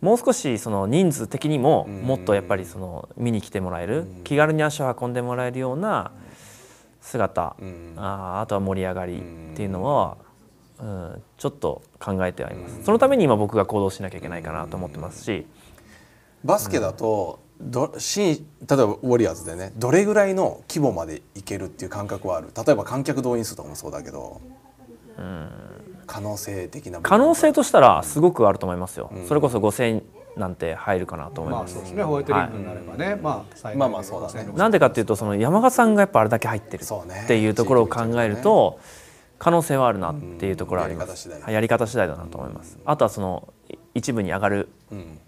もう少しその人数的にももっとやっぱりその見に来てもらえる気軽に足を運んでもらえるような姿ああとは盛り上がりっていうのは、うん、ちょっと考えてはいますそのために今僕が行動しなきゃいけないかなと思ってますしバスケだと、ど例えばウォリアーズでねどれぐらいの規模までいけるっていう感覚はある例えば観客動員数とかもそうだけど。うん可能性的な可能性としたらすごくあると思いますよ、うん、それこそ5000なんて入るかなと思います、まあ、そうですねホワイトリングになればね、はい、まあまあまあそうだねなんでかっていうとその山賀さんがやっぱあれだけ入ってるっていうところを考えると、可能性はあるなっていうところはあります、うん、やり方次第だなと思います、うん、あとはその一部に上がる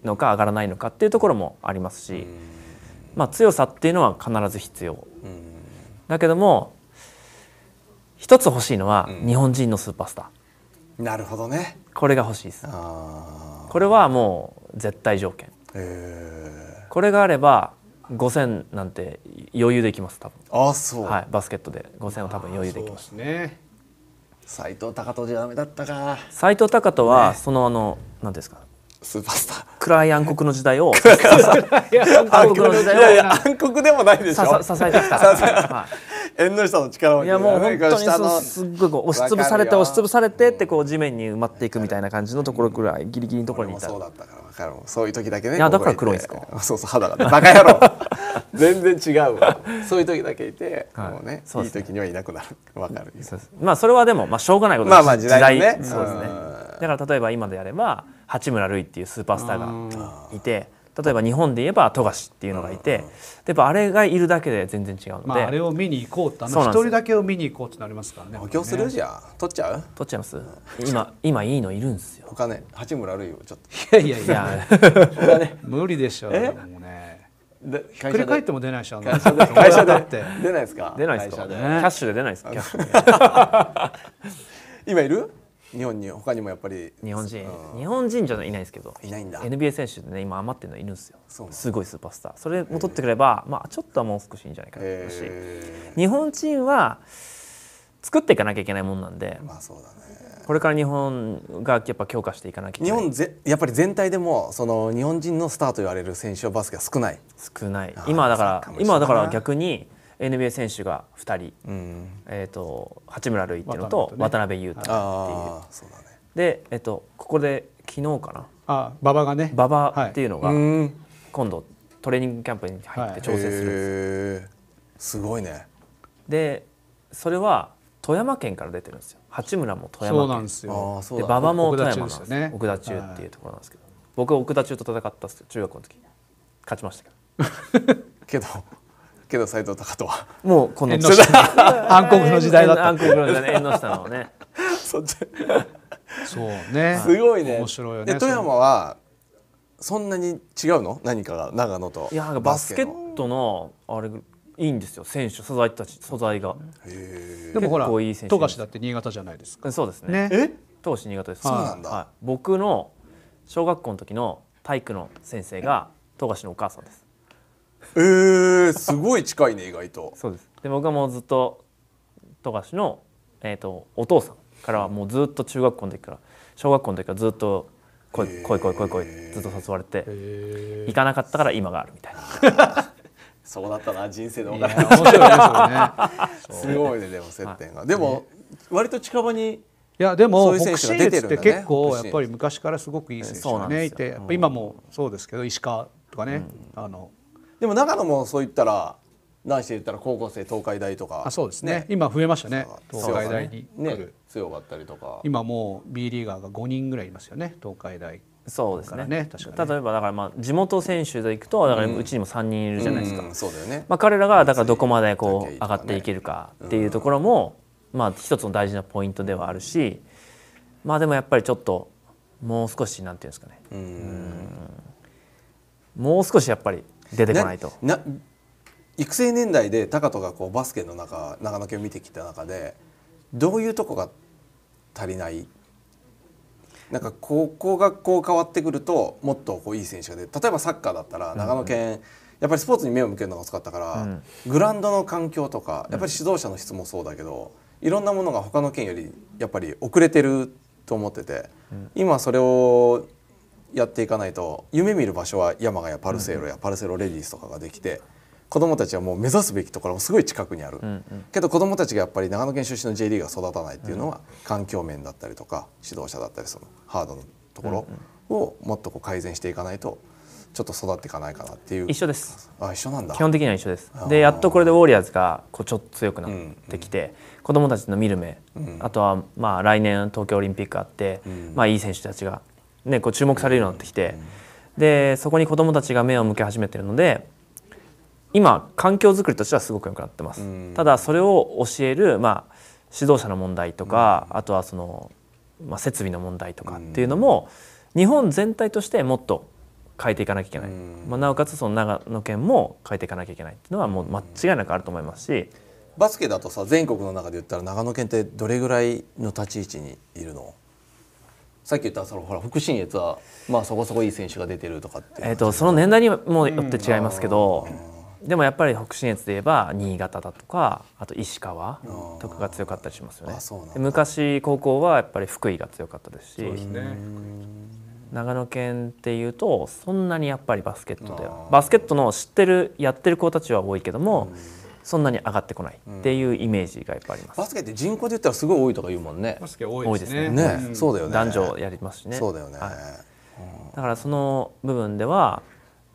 のか上がらないのかっていうところもありますし、まあ、強さっていうのは必ず必要、だけども一つ欲しいのは日本人のスーパースター、なるほどねこれが欲しいですこれはもう絶対条件これがあれば5000なんて余裕できます多分あそう、はい、バスケットで5000は多分余裕できますね斎藤貴人じゃダメだったか斎藤貴人は、そのあの何ですかスーパースター暗い暗黒の時代を暗黒 (laughs) の時代を暗黒でもないでしょ支えてきた、はい縁の下の力をいやもう本当にすっごいこう押しつぶされて押しつぶされてってこう地面に埋まっていくみたいな感じのところぐらいギリギリのところにいたそうだったから分かるそういう時だけねいやだから黒いんですかそうそう肌がバカ野郎全然違うわそういう時だけいて、はい、もうねいい時にはいなくなる分かるまあそれはでもまあしょうがないことですまあまあ時代、ね、そうですねだから例えば今であれば八村塁っていうスーパースターがいて例えば日本で言えば富樫っていうのがいて、でやっぱあれがいるだけで全然違うので、まあ、あれを見に行こうってあの一人だけを見に行こうってなりますからね補強するじゃん取っちゃう取っちゃいます、今今いいのいるんですよ他ね八村塁をちょっといやいやいやね、無理でしょうねでひっくり返っても出ないでしょ会社で会社でって出ないですか出ないですか、ね、キャッシュで出ないですか (laughs) 今いる日本に他にもやっぱり日本人、うん、日本人じゃいないですけどいないんだ NBA 選手でね今余ってるのいるんですよすごいスーパースターそれも取ってくれば、まあ、ちょっとはもう少しいいんじゃないかなと思う日本人は作っていかなきゃいけないもんなんで、まあそうだね、これから日本がやっぱ強化していかなきゃいけない日本ぜやっぱり全体でもその日本人のスターと言われる選手はバスケは少ない少ない今だから今だから逆に NBA 選手が2人、うん、えーと、八村塁っていうのと渡辺裕太、っていう。で、えっ、ー、と、ここで昨日かな馬場がね馬場っていうのが、はい、今度トレーニングキャンプに入って調整するすはい、すごいねでそれは富山県から出てるんですよ八村も富山県そうで馬場も富山なんですね、奥田中っていうところなんですけど、はい、僕は奥田中と戦ったんですよ中学校の時勝ちましたけど (laughs) けどけど斎藤隆人はもうこの (laughs) 暗黒の時代だった暗黒の時代ね縁の下のね (laughs) そっちそうねすごいね面白いよね富山はそんなに違うの何かが長野といやバスケットのあれいいんですよ選手素材たち素材がでもほら富樫だって新潟じゃないですかそうですねえ当時新潟ですそうなんだ僕の小学校の時の体育の先生が富樫のお母さんですえー、すごい近いね意外とそうですで僕はもうずっと富樫の、えーと、お父さんからはもうずっと中学校の時から小学校の時からずっと来い来い来い来い来いずっと誘われて行かなかったから今があるみたいな (laughs) そうだったな人生のお金らな面白いですね (laughs) すごいねでも接点が、でも割と近場にいやでも北信越って結構やっぱり昔からすごくいい選手がねいて今もそうですけど石川とかね、あのでも長野もそういったら男して言ったら高校生東海大とかあそうですね、ね、今増えましたね東海大にね強かったりとか今もう B リーガーが5人ぐらいいますよね東海大そうですね、ね、例えばだからまあ地元選手でいくとだからうちにも3人いるじゃないですか、うんうん、そうだよねまあ、彼らがだからどこまでこう上がっていけるかっていうところも、まあ、一つの大事なポイントではあるしまあでもやっぱりちょっともう少しなんていうんですかね、うん、もう少しやっぱり出てこないと。な育成年代で高人がこうバスケの中長野県を見てきた中でどういうとこが足りないなんかここがこう変わってくるともっとこういい選手が出る例えばサッカーだったら長野県、うんうん、やっぱりスポーツに目を向けるのが遅かったから、うん、グラウンドの環境とかやっぱり指導者の質もそうだけど、いろんなものが他の県よりやっぱり遅れてると思ってて、今それをやっていかないと夢見る場所は山がやパルセーロやパルセーロレディースとかができて。子どもたちはもう目指すべきところもすごい近くにある、けど子どもたちがやっぱり長野県出身の J リー育たないっていうのは環境面だったりとか指導者だったりそのハードのところをもっとこう改善していかないとちょっと育っていかないかなっていう一緒ですあ一緒なんだ基本的には一緒ですでやっとこれでウォリアーズがこうちょっと強くなってきて、うんうん、子どもたちの見る目、うん、あとはまあ来年東京オリンピックあって、うん、まあいい選手たちがね、こう注目されるようになってきて、でそこに子どもたちが目を向け始めてるので今環境づくりとしてはすごく良くなってます。ただそれを教える、まあ、指導者の問題とか、あとはその、まあ、設備の問題とかっていうのも、日本全体としてもっと変えていかなきゃいけない、まあ、なおかつその長野県も変えていかなきゃいけないっていうのはもう間違いなくあると思いますし。バスケだとさ全国の中で言ったら長野県ってどれぐらいの立ち位置にいるのさっき言ったそのほら福信越はまあそこそこいい選手が出てるとかってえーと、その年代にもよって違いますけど、うん、でもやっぱり北信越で言えば新潟だとかあと石川とかが強かったりしますよね。昔高校はやっぱり福井が強かったですし。すね、長野県っていうとそんなにやっぱりバスケットでバスケットの知ってるやってる子たちは多いけども、うんそんなに上がってこないっていうイメージがやっぱあります、バスケって人口で言ったらすごい多いとか言うもんねバスケ多いですねね、うん、そうだよね男女やりますしねそうだよね、はい、だからその部分では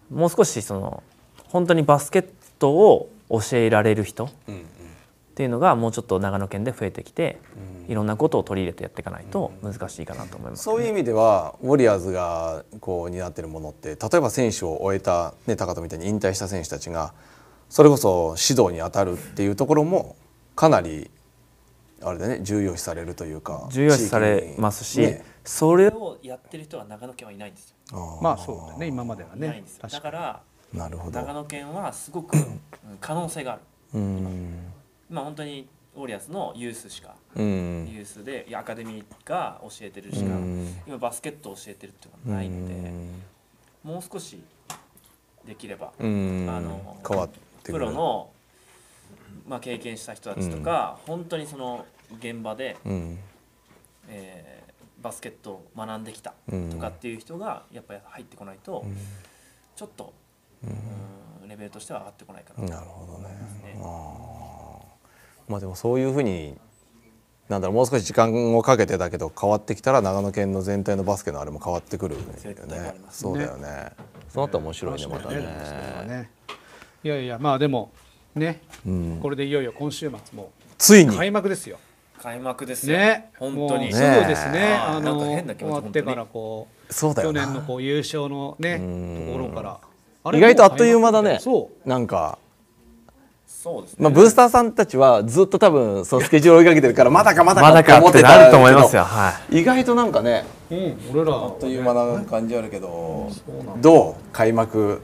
もう少しその本当にバスケットを教えられる人っていうのがもうちょっと長野県で増えてきて、いろんなことを取り入れてやっていかないと難しいかなと思います、ね、そういう意味ではウォリアーズがこう担っているものって例えば選手を終えた、ね、高田みたいに引退した選手たちがそれこそ指導に当たるっていうところもかなりあれだね重要視されるというか重要視されますし、ね、それをやってる人は長野県はいないんですよまあそうだね今まではねだからなるほど長野県はすごく (clears throat) 可能性があるうんまあ本当にウォリアスのユースしか、うん、ユースでアカデミーが教えてるしか、うん、今バスケットを教えてるっていうのはないので、うん、もう少しできれば、うん、あの変わってプロの、まあ、経験した人たちとか、うん、本当にその現場で、うん、えー、バスケットを学んできたとかっていう人がやっぱり入ってこないと、うん、ちょっと、うんレベルとしては上がってこないかな、ね、なるほどねあまあでもそういうふうになんだろうもう少し時間をかけてだけど変わってきたら長野県の全体のバスケのあれも変わってくるよね。ねそうだよね。ねその後面白いねまたね。ねいやいやまあでもね、うん、これでいよいよ今週末もついに開幕ですよ開幕ですね本当にそうですねあの終わってからこうそうだよ去年のこう優勝のねところから意外とあっという間だねなんかそうですね、まあ、ブースターさんたちはずっと多分そのスケジュール追いかけてるからまだかまだかって思ってると思いますよ、はい、意外となんかね、うん、俺らあっという間な感じあるけど、どう開幕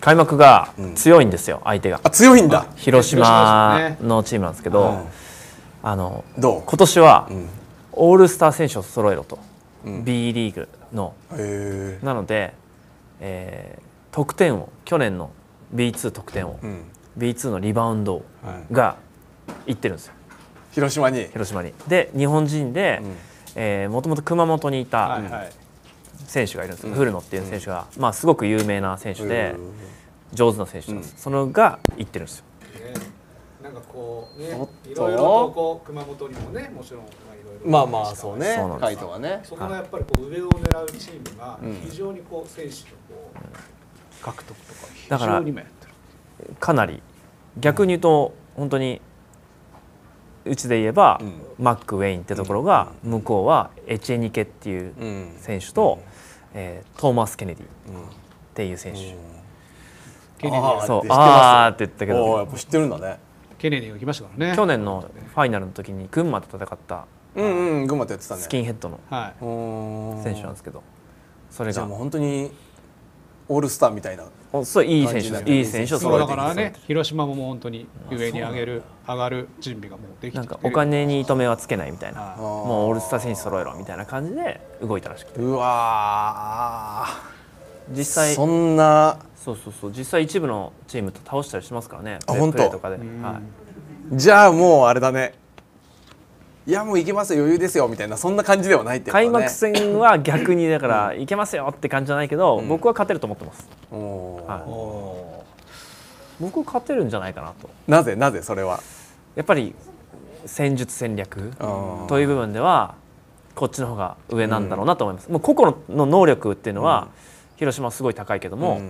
開幕が強いんですよ、相手があ強いんだ広島のチームなんですけど、あのどう今年は、オールスター選手を揃えろと、うん、B リーグのなので、えー、得点を去年の B2 得点を、B2 のリバウンドがいってるんですよ、広島に広島にで日本人でもともと熊本にいた、はいはい選手がいるんですけど、古野っていう選手が、まあ、すごく有名な選手で上手な選手なんです、そのが行ってるんですよ。なんかこうね、いろいろとこう熊本にもね、もちろんいろいろまあまあそうね、海とはね、そこのやっぱりこう上を狙うチームが非常にこう選手のこう獲得とか非常に今やってる。かなり逆に言うと本当にうちで言えば、マック・ウェインってところが、向こうはエチェニケっていう選手と、うん、えー、トーマス・ケネディっていう選手。ケネディそうあーって言ったけどやっぱ知ってるんだねケネディが来ましたからね去年のファイナルの時に群馬と戦ったうんうん群馬とやってたねスキンヘッドの選手なんですけど、はい、それがじゃあもう本当にオールスターみたいなそういい選手いい選手そうだからね広島ももう本当に上に上げる上がる準備がもうできてなんかお金に糸目はつけないみたいなもうオールスター選手揃えろみたいな感じで動いたらしくてうわ実際そんなそうそうそう実際一部のチームと倒したりしますからねあ本当とかで、はい、じゃあもうあれだねいやもういけます余裕ですよみたいなそんな感じではないっていう、ね、開幕戦は逆にだからいけますよって感じじゃないけど、うん、僕は勝てると思ってます、はい、僕は勝てるんじゃないかなとなぜなぜそれはやっぱり戦術戦略という部分ではこっちの方が上なんだろうなと思います、うん、もう個々の能力っていうのは、広島すごい高いけども、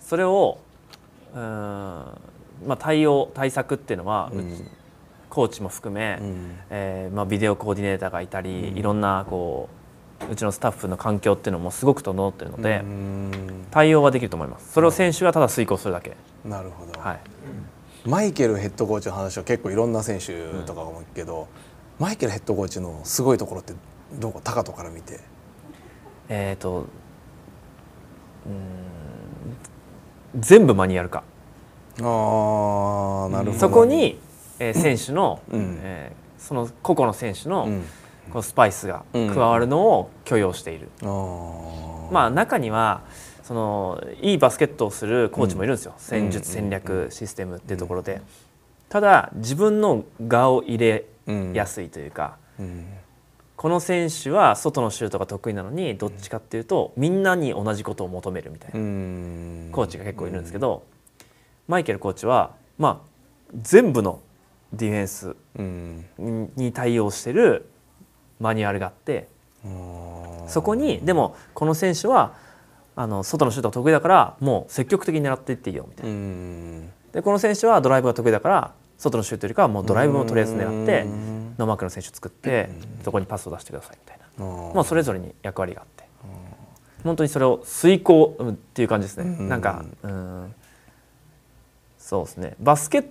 それをうん、まあ、対応対策っていうのは、うんコーチも含め、うん、えー、まあ、ビデオコーディネーターがいたり、うん、いろんなこううちのスタッフの環境っていうのもすごく整ってるので、うん、対応はできると思いますそれを選手はただ遂行するだけ、なるほど、はい、マイケルヘッドコーチの話は結構いろんな選手とか思うけど、マイケルヘッドコーチのすごいところってどこ高人から見てえっ、ー、とうん全部マニュアル化あなるほどそこにえー、選手の、うん、えー、その個々の選手の、うん、このスパイスが加わるのを許容している、うん、まあ中にはそのいいバスケットをするコーチもいるんですよ、戦術戦略システムっていうところで、ただ自分の我を入れやすいというか、この選手は外のシュートが得意なのにどっちかっていうとみんなに同じことを求めるみたいなコーチが結構いるんですけど、マイケルコーチはまあ全部のディフェンスに対応してるマニュアルがあって、そこにでもこの選手はあの外のシュートが得意だからもう積極的に狙っていっていいよみたいな。でこの選手はドライブが得意だから外のシュートよりかはもうドライブもとりあえず狙ってノーマークの選手を作ってそこにパスを出してくださいみたいなもうそれぞれに役割があって本当にそれを遂行っていう感じですね。なんかうんそうですねバスケッ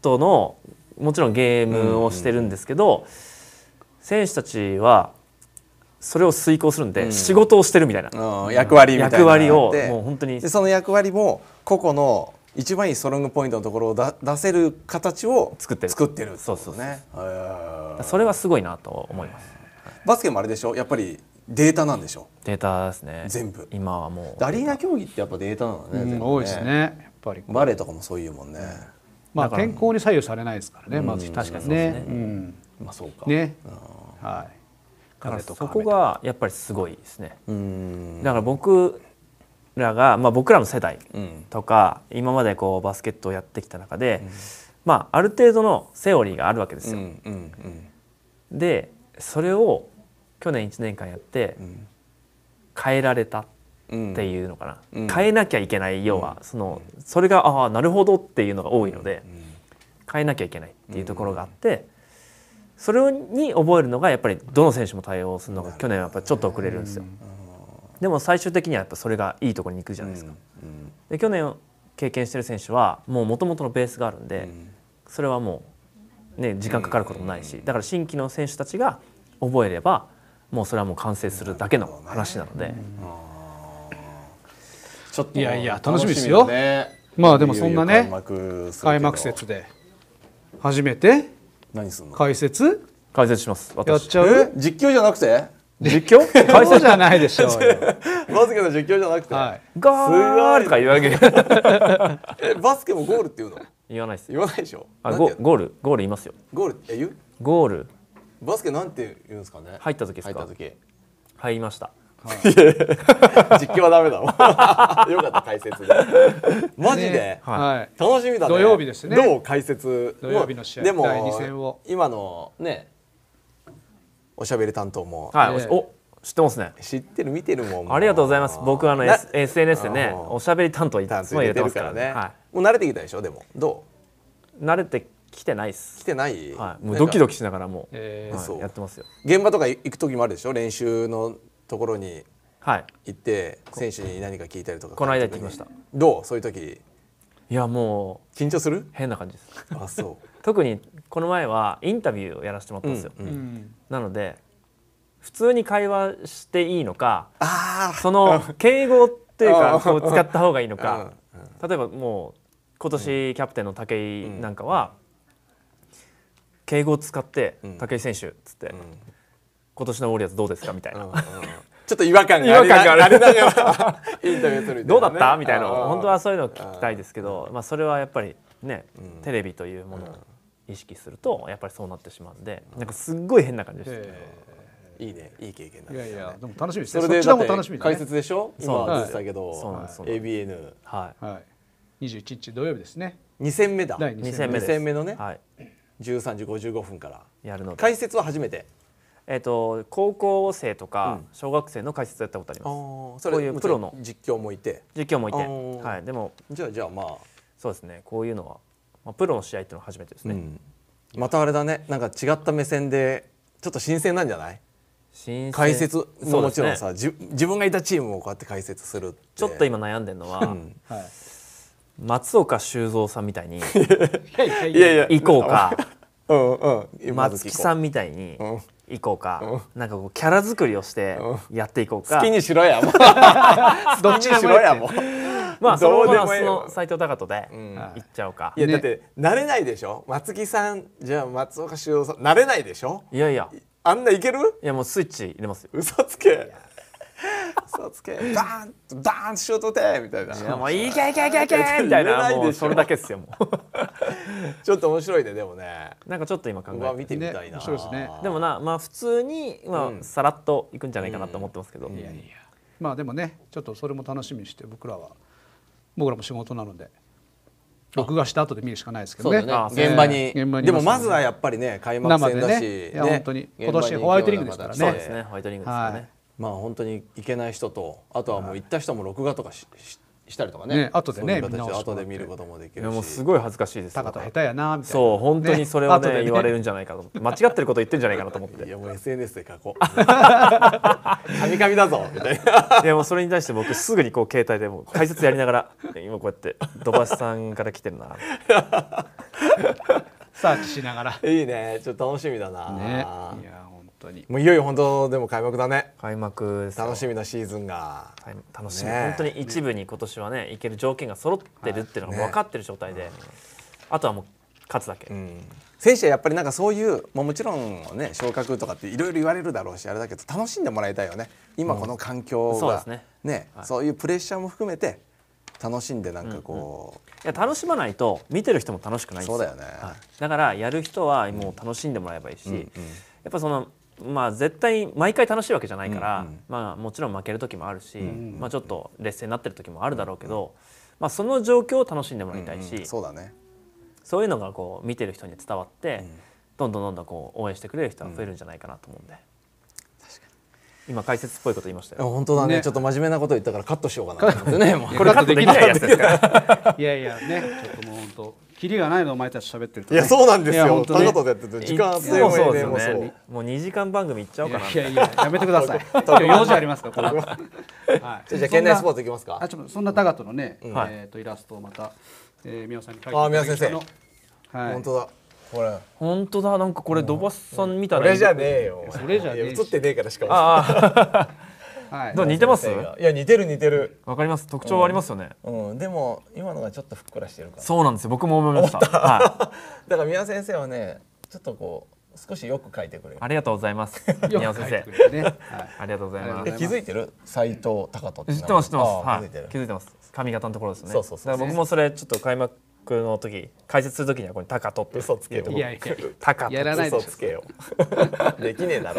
トのもちろんゲームをしてるんですけど、選手たちはそれを遂行するんで、仕事をしてるみたいな、うん、役割みたいな役割をもう本当にその役割も個々の一番いいストロングポイントのところをだ出せる形を作ってる作ってる、ね、そうそうねそれはすごいなと思いますバスケもあれでしょやっぱりデータなんでしょデータですね全部今はもうアリーナ競技ってやっぱデータなんだね、うん、ね多いですねやっぱりバレーとかもそういうもんね、うんまあ、天候に左右されないですからね、まず確かにね。うんまあ、そうか。ね。うん、はい。そこがやっぱりすごいですね。うん、だから僕らが、まあ、僕らの世代とか、うん、今までこうバスケットをやってきた中で、うん、まあ、ある程度のセオリーがあるわけですよ。うんうんうん、でそれを去年1年間やって変えられたっっていうのかな、うん、変えなきゃいけない要は、そのそれがああなるほどっていうのが多いので、変えなきゃいけないっていうところがあって。それに覚えるのがやっぱりどの選手も対応するのが去年はやっぱちょっと遅れるんですよ。でも最終的にはやっぱそれがいいところに行くじゃないですか。で去年経験してる選手はもう元々のベースがあるんで、それはもうね時間かかることもないし、だから新規の選手たちが覚えればもうそれはもう完成するだけの話なので。ちょっといやいや楽しみですよ、ね、まあでもそんなね開幕節で初めて何すんの解説解説しますやっちゃう実況じゃなくて実況解説じゃないでしょう (laughs) バスケの実況じゃなくて、はい、ガーとか言わなきバスケもゴールって言うの言わないです言わないでしょあゴゴールゴール言いますよゴールえ言うゴールバスケなんて言うんですかね入った時ですか入りましたはい、実況はダメだわ (laughs) よかった解説でマジで、楽しみだね土曜日ですねどう解説土曜日の試合でも今のねおしゃべり担当も、はい、お知ってますね知ってる見てるもんありがとうございます僕あの、S、n s でねおしゃべり担当いつも入れてますからね、はい、もう慣れてきたでしょでもどう慣れてきてないっす来てない、はい、もうドキドキしながらもう、えやってますよ現場とか行く時もあるでしょ練習のところに行って、はい、選手に何か聞いたりとかこの間行ってきましたどうそういう時いやもう緊張する変な感じですあそう (laughs) 特にこの前はインタビューをやらせてもらったんですよ、うんうん、なので普通に会話していいのかあその敬語っていうかこう使った方がいいのか例えばもう今年キャプテンの武井なんかは、うん、敬語を使って「武井選手」っつって、今年のウォリアーズどうですかみたいな、ちょっと違和感があり感がら (laughs) インタビューする、ね、どうだったみたいな本当はそういうのを聞きたいですけど、まあ、それはやっぱりね、テレビというものを意識するとやっぱりそうなってしまうんで、なんかすっごい変な感じでした。いいね、いい経験ないやいや、でも楽しみですそれでそっちも楽しみ、ね、解説でしょ。今出てたけど、はい、ABN はいはい。二十日土曜日ですね。二戦目だ。二戦目。二戦目のね。はい。十三時五十五分からやるの。解説は初めて。えっと、高校生とか小学生の解説やったことあります、うん、そこういうプロの実況もいて実況もいて、はい、でもじゃあじゃあまあそうですねこういうのは、まあ、プロの試合っていうのは初めてですね、うん、またあれだねなんか違った目線でちょっと新鮮なんじゃない新解説ももちろんさ、ね、じ自分がいたチームをこうやって解説するちょっと今悩んでるのは、うん、はい、松岡修造さんみたいにいやいやいや行こうか (laughs) うん、うん、松木さんみたいに、うんいこうか、なんかこうキャラ作りをしてやっていこうか、好きにしろやもうどっちにしろやもうまあそのままその斎藤孝人で行っちゃおうか、うん、いやだって慣れないでしょ松木さんじゃあ松岡修造さん慣れないでしょいやいやあんないけるいやもうスイッチ入れますよ嘘つけ嘘つけバーンとーンシュートてみたいないやもういけいけいけいけみたいなもうそれだけっすよもうちょっと面白いねでもねなんかちょっと今考えて見てみたいな、ね、ですねでもなまあ普通にまあさらっといくんじゃないかなと思ってますけど、うんいやいやまあでもねちょっとそれも楽しみにして僕らは僕らも仕事なので録画した後で見るしかないですけどね。ね現場に、ね、でもまずはやっぱりね開幕戦だし、ね、本当に今年ホワイトリングですからね。そうですねホワイトリングですからね。はいまあ本当に行けない人とあとはもう行った人も録画とかしししたりとかねね後でねうう後で見ることもできるしもうすごい恥ずかしいです高田下手やなみたいなそう本当にそれをねね言われるんじゃないかと (laughs) 間違ってること言ってんじゃないかなと思っていやもう SNS で書こう (laughs) 神々だぞみたいないやもうそれに対して僕すぐにこう携帯でも解説やりながら (laughs) 今こうやって土橋さんから来てるなサーチしながらいいねちょっと楽しみだなねいや当にもういよいよ本当でも開幕だね開幕楽しみなシーズンが楽しみ、ね、本当に一部に今年はねいける条件が揃ってるっていうのが分かってる状態で、ね、あとはもう勝つだけ、うん、選手はやっぱりなんかそういうもうもちろんね昇格とかっていろいろ言われるだろうしあれだけど楽しんでもらいたいよね今この環境が、うん、ね、ねはい、そういうプレッシャーも含めて楽しんでなんかこう、うんうん、いや楽しまないと見てる人も楽しくないんですよそうだよね、はい、だからやる人はもう楽しんでもらえばいいし、うんうんうん、やっぱそのまあ、絶対毎回楽しいわけじゃないから、うんうん、まあ、もちろん負ける時もあるし、うんうん、まあ、ちょっと劣勢になってる時もあるだろうけど、まあ、その状況を楽しんでもらいたいし、うんうん、そうだね、そういうのがこう見てる人に伝わって、どんどんどんどんこう応援してくれる人が増えるんじゃないかなと思うんで。今解説っぽいこと言いましたよ。本当だね、ね、ちょっと真面目なこと言ったからカットしようかなと思ってね。(laughs) カットできないやつですかいやいやね、ちょっともう本当キリがないのお前たち喋ってると、ね、いやそうなんですよ。というとで時間あっという間でもうそう、もう2時間番組いっちゃおうかな。いやいややめてください。用事ありますかこれは。い。じゃあ県内スポーツいきますか。あちょっとそんなタガトのね、うん、えっ、ー、とイラストをまた、えー、宮さんに書いてあ宮先生。はい。本当だ。これ本当だなんかこれドバさん見たいな、れじゃねえよそれじゃねえ映ってねえからしかもはい、似てますいや似てる似てるわかります特徴ありますよね、うん、うん、でも今のがちょっとふっくらしてるからそうなんですよ僕も思いましたはい、(laughs) だから宮先生はねちょっとこう少しよく書いてくれありがとうございます。宮先生、ねはい、ありがとうございます。気づいてる？斉藤高人知ってます知ってます。はい、気づいてます。髪型のところですね。そうそうそう。僕もそれちょっと開幕の時解説する時にはこれ高人って嘘つけよ。いやいや。高嘘つけよ。(laughs) できねえだろ。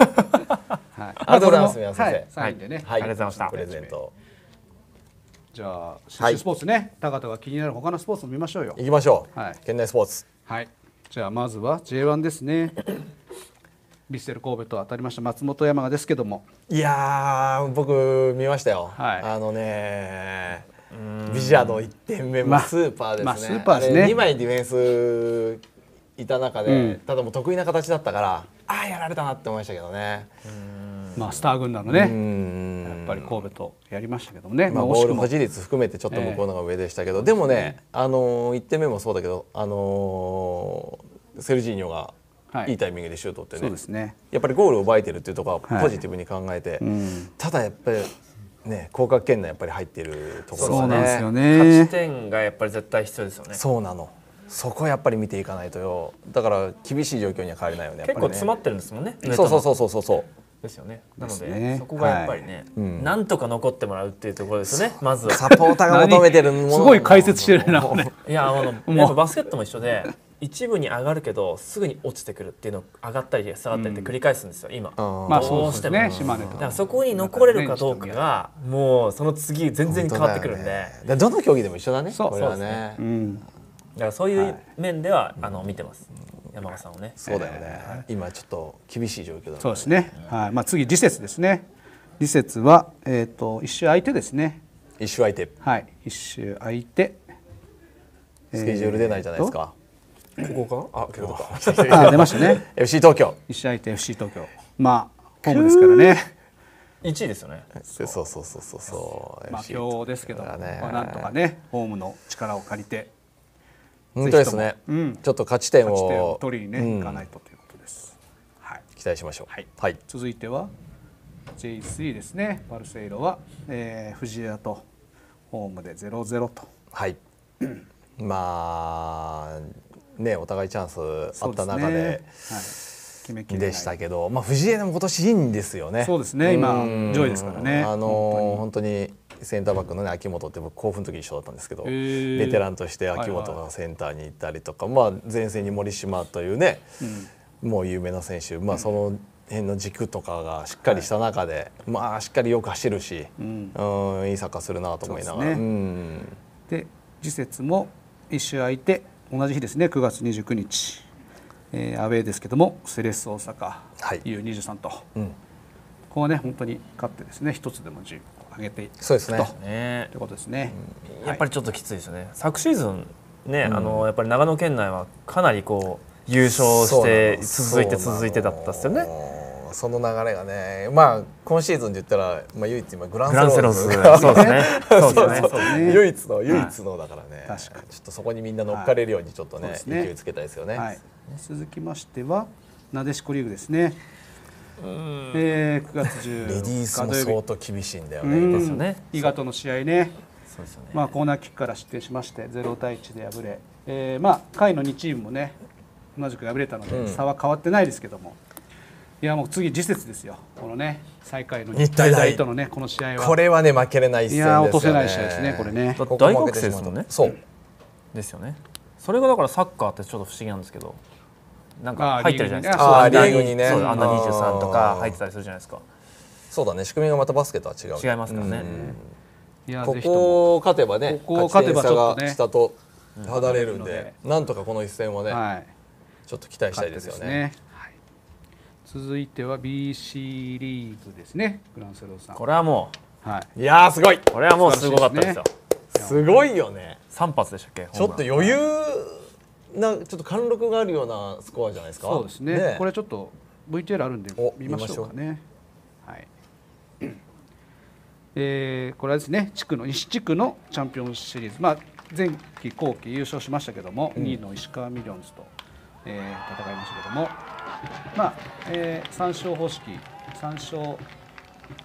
ありがとうございますん、はい、でね、ありがとうございましたプレゼントじゃあスポーツね、高田が気になる他のスポーツも見ましょうよ行きましょう、はい、県内スポーツはいじゃあまずは J1 ですね (coughs) ヴィッセル神戸と当たりました松本山雅ですけどもいや僕見ましたよ、はい、あのねビジャーの1点目もスーパーですね,、スーパーですね2枚ディフェンスいた中で、うん、ただもう得意な形だったからああやられたなって思いましたけどね、うんまあ、スター軍団のねやっぱり神戸とやりましたけどもね、まあ、ボール保持率含めてちょっと向こうのが上でしたけど、えー、でもね、あのー、1点目もそうだけど、あのー、セルジーニョがいいタイミングでシュートってねはい、ねやっぱりゴールを奪えてるっていうところはポジティブに考えて、はいただやっぱり。ね、降格圏内やっぱり入ってるところ、ね、ですよね。勝ち点がやっぱり絶対必要ですよね。そうなの。そこやっぱり見ていかないとよだから厳しい状況には変われないよね、ね、結構詰まってるんですもんねそうそうそうそうそうですよね。なので、ね、そこがやっぱりね、はいうん、なんとか残ってもらうっていうところですよね。まずサポーターが求めてるもの。すごい解説してるな。(laughs) いやあのやっぱバスケットも一緒で。一部に上がるけどすぐに落ちてくるっていうのを上がったり下がったりって繰り返すんですよ、今、うん、まあそうしても、だからそこに残れるかどうかがもうその次全然変わってくるんで、ね、どの競技でも一緒だねそうこれはね、ねうん、だからそういう面では、あの見てます、山川さんをねそうだよね、えー、今ちょっと厳しい状況だ、ね、そうですね、はいまあ、次次節ですね次節は、えーと、一周空いてですね一周空いてはい一周空いてスケジュール出ないじゃないですか、えー、ここかあ結構あ (laughs) 出ましたね (laughs) FC 東京一周空いて FC 東京まあホームですからね1位ですよね。そうそうそうそうそう。まあ、今日ですけど、まあ、なんとかね、ホームの力を借りて。本当ですね、うん、ちょっと勝ち点を取りにね、うん、いかないとということです、はい、期待しましょう、はい、はい、続いては J3 ですねバルセイロは、えー、藤枝とホームで0-0とはい (clears throat) まあねお互いチャンスあった中で、ね、はい決めきれでしたけど、まあ、藤枝も今年いいんですよね。そうですね今上位ですからね。あのー、本当にセンターバックの、ね、秋元って僕興奮の時一緒だったんですけどベテランとして秋元がセンターに行ったりとか、まあ、前線に森島というね、もう有名な選手、まあ、その辺の軸とかがしっかりした中で、まあ、しっかりよく走るし、うん、いいサッカーするなと思いながら。で次節も一周空いて同じ日ですね9月29日、えー、アウェーですけどもセレッソ大阪 U23 と、はいうん、ここはね本当に勝ってですね一つでも十上げていくということですね。やっぱりちょっときついですね。昨シーズンね、あのやっぱり長野県内はかなりこう優勝して続いて続いてだったですよね。その流れがね、まあ、今シーズンで言ったら、まあ、唯一今グランセロンズが、ね、唯一の唯一のだからね、はい、ちょっとそこにみんな乗っかれるようにちょっとねはい、ね勢いつけたいですよね。はい、続きましてはなでしこリーグですね。えー、9月14日レディースも相当厳しいんだよね。ですよね。伊賀との試合ね。そうですねまあ、コーナーキックから失点しまして0対1で敗れ、えーまあ、下位の2チームもね同じく敗れたので、うん差は変わってないですけどもいやもう次次節ですよこのね最下位の日体大とのねこの試合はこれはね負けれない一戦ですよね。や落とせない試合ですねこれねだって大学生ですもんねそうですよねそれがだからサッカーってちょっと不思議なんですけどなんか入ってるじゃないですかあリーグにねアンダー23とか入ってたりするじゃないですかそうだね仕組みがまたバスケとは違う違いますからね、ここを勝てばねここ勝てばちょっと、ね、下と離れるんで、なんとかこの一戦はね、はい、ちょっと期待したいですよね、はい、続いては BC リーグですねグランセローさんこれはもう、はい、いやすごいこれはもうすごかったですよすごいよね三発でしたっけちょっと余裕なちょっと貫禄があるようなスコアじゃないですかそうですね、ね、これちょっと VTR あるんで見ましょうかねはい、えー、これはですね地区の西地区のチャンピオンシリーズ、まあ、前期後期優勝しましたけども、うん、2位の石川ミリオンズと、えー、戦いましたけども、まあえー、3勝方式3勝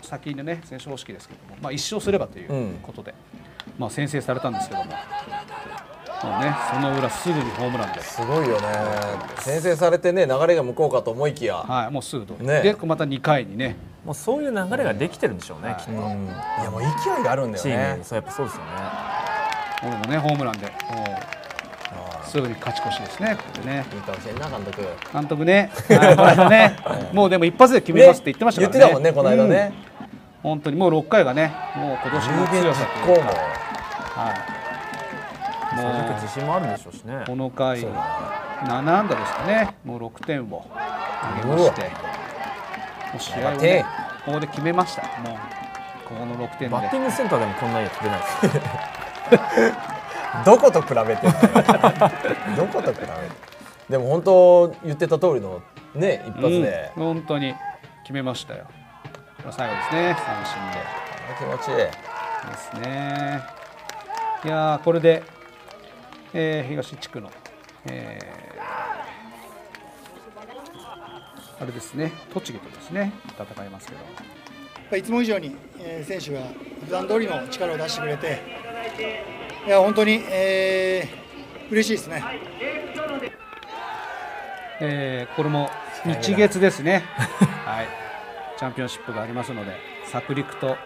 先のね選手方式ですけども、まあ、1勝すればということで、うん、まあ、先制されたんですけども。もうね、その裏すぐにホームランですごいよね、先制されてね、流れが向こうかと思いきや、はい、もうすぐと、ね、でまた二回にね、もうそういう流れができてるんでしょうね、はい、きっと、うん、いや、もう勢いがあるんだよね、そうやっぱそうですよね、これもね、ホームランで、もうすぐに勝ち越しですね、ここね、いい顔してんな、監督、監督ね、はい、ね、もうでも一発で決めますって言ってましたからね、ね言ってたもんね、この間ね、うん、本当にもう六回がね、もう今年の強さというか。はいもう自信もあるんでしょうしねこの回7安打ですかねもう6点を挙げましてもう試合を、ね、ここで決めましたもうここの6点バッティングセンターでもこんなに出ないです (laughs) どこと比べて (laughs) どこと比べてでも本当言ってた通りのね一発で、うん、本当に決めましたよ最後ですね三振で気持ちいいですねいやこれでえー、東地区の、えー、あれですね栃木とですね戦いますけどいつも以上に、えー、選手が普段通りの力を出してくれていや本当に、えー、嬉しいですね、えー、これも日月ですね (laughs) はいチャンピオンシップがありますので着陸と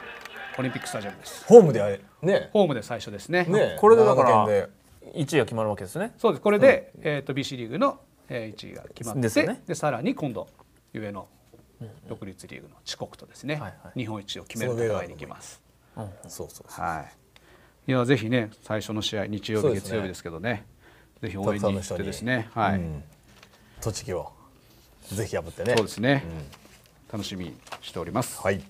オリンピックスタジアムですホームでねホームで最初ですね、ね、これでだから1位が決まるわけですね。そうです。これで、うん、えっ、ー、と BC リーグの、えー、1位が決まって、ね、でさらに今度上の独立リーグの四国とですね、うんうん日本一を決める戦いに行きます。そはい。いやぜひね最初の試合日曜日、ね、月曜日ですけどね、ぜひ応援に行ってですね、はい、うん、栃木をぜひ破ってね。そうですね。楽しみにしております。はい。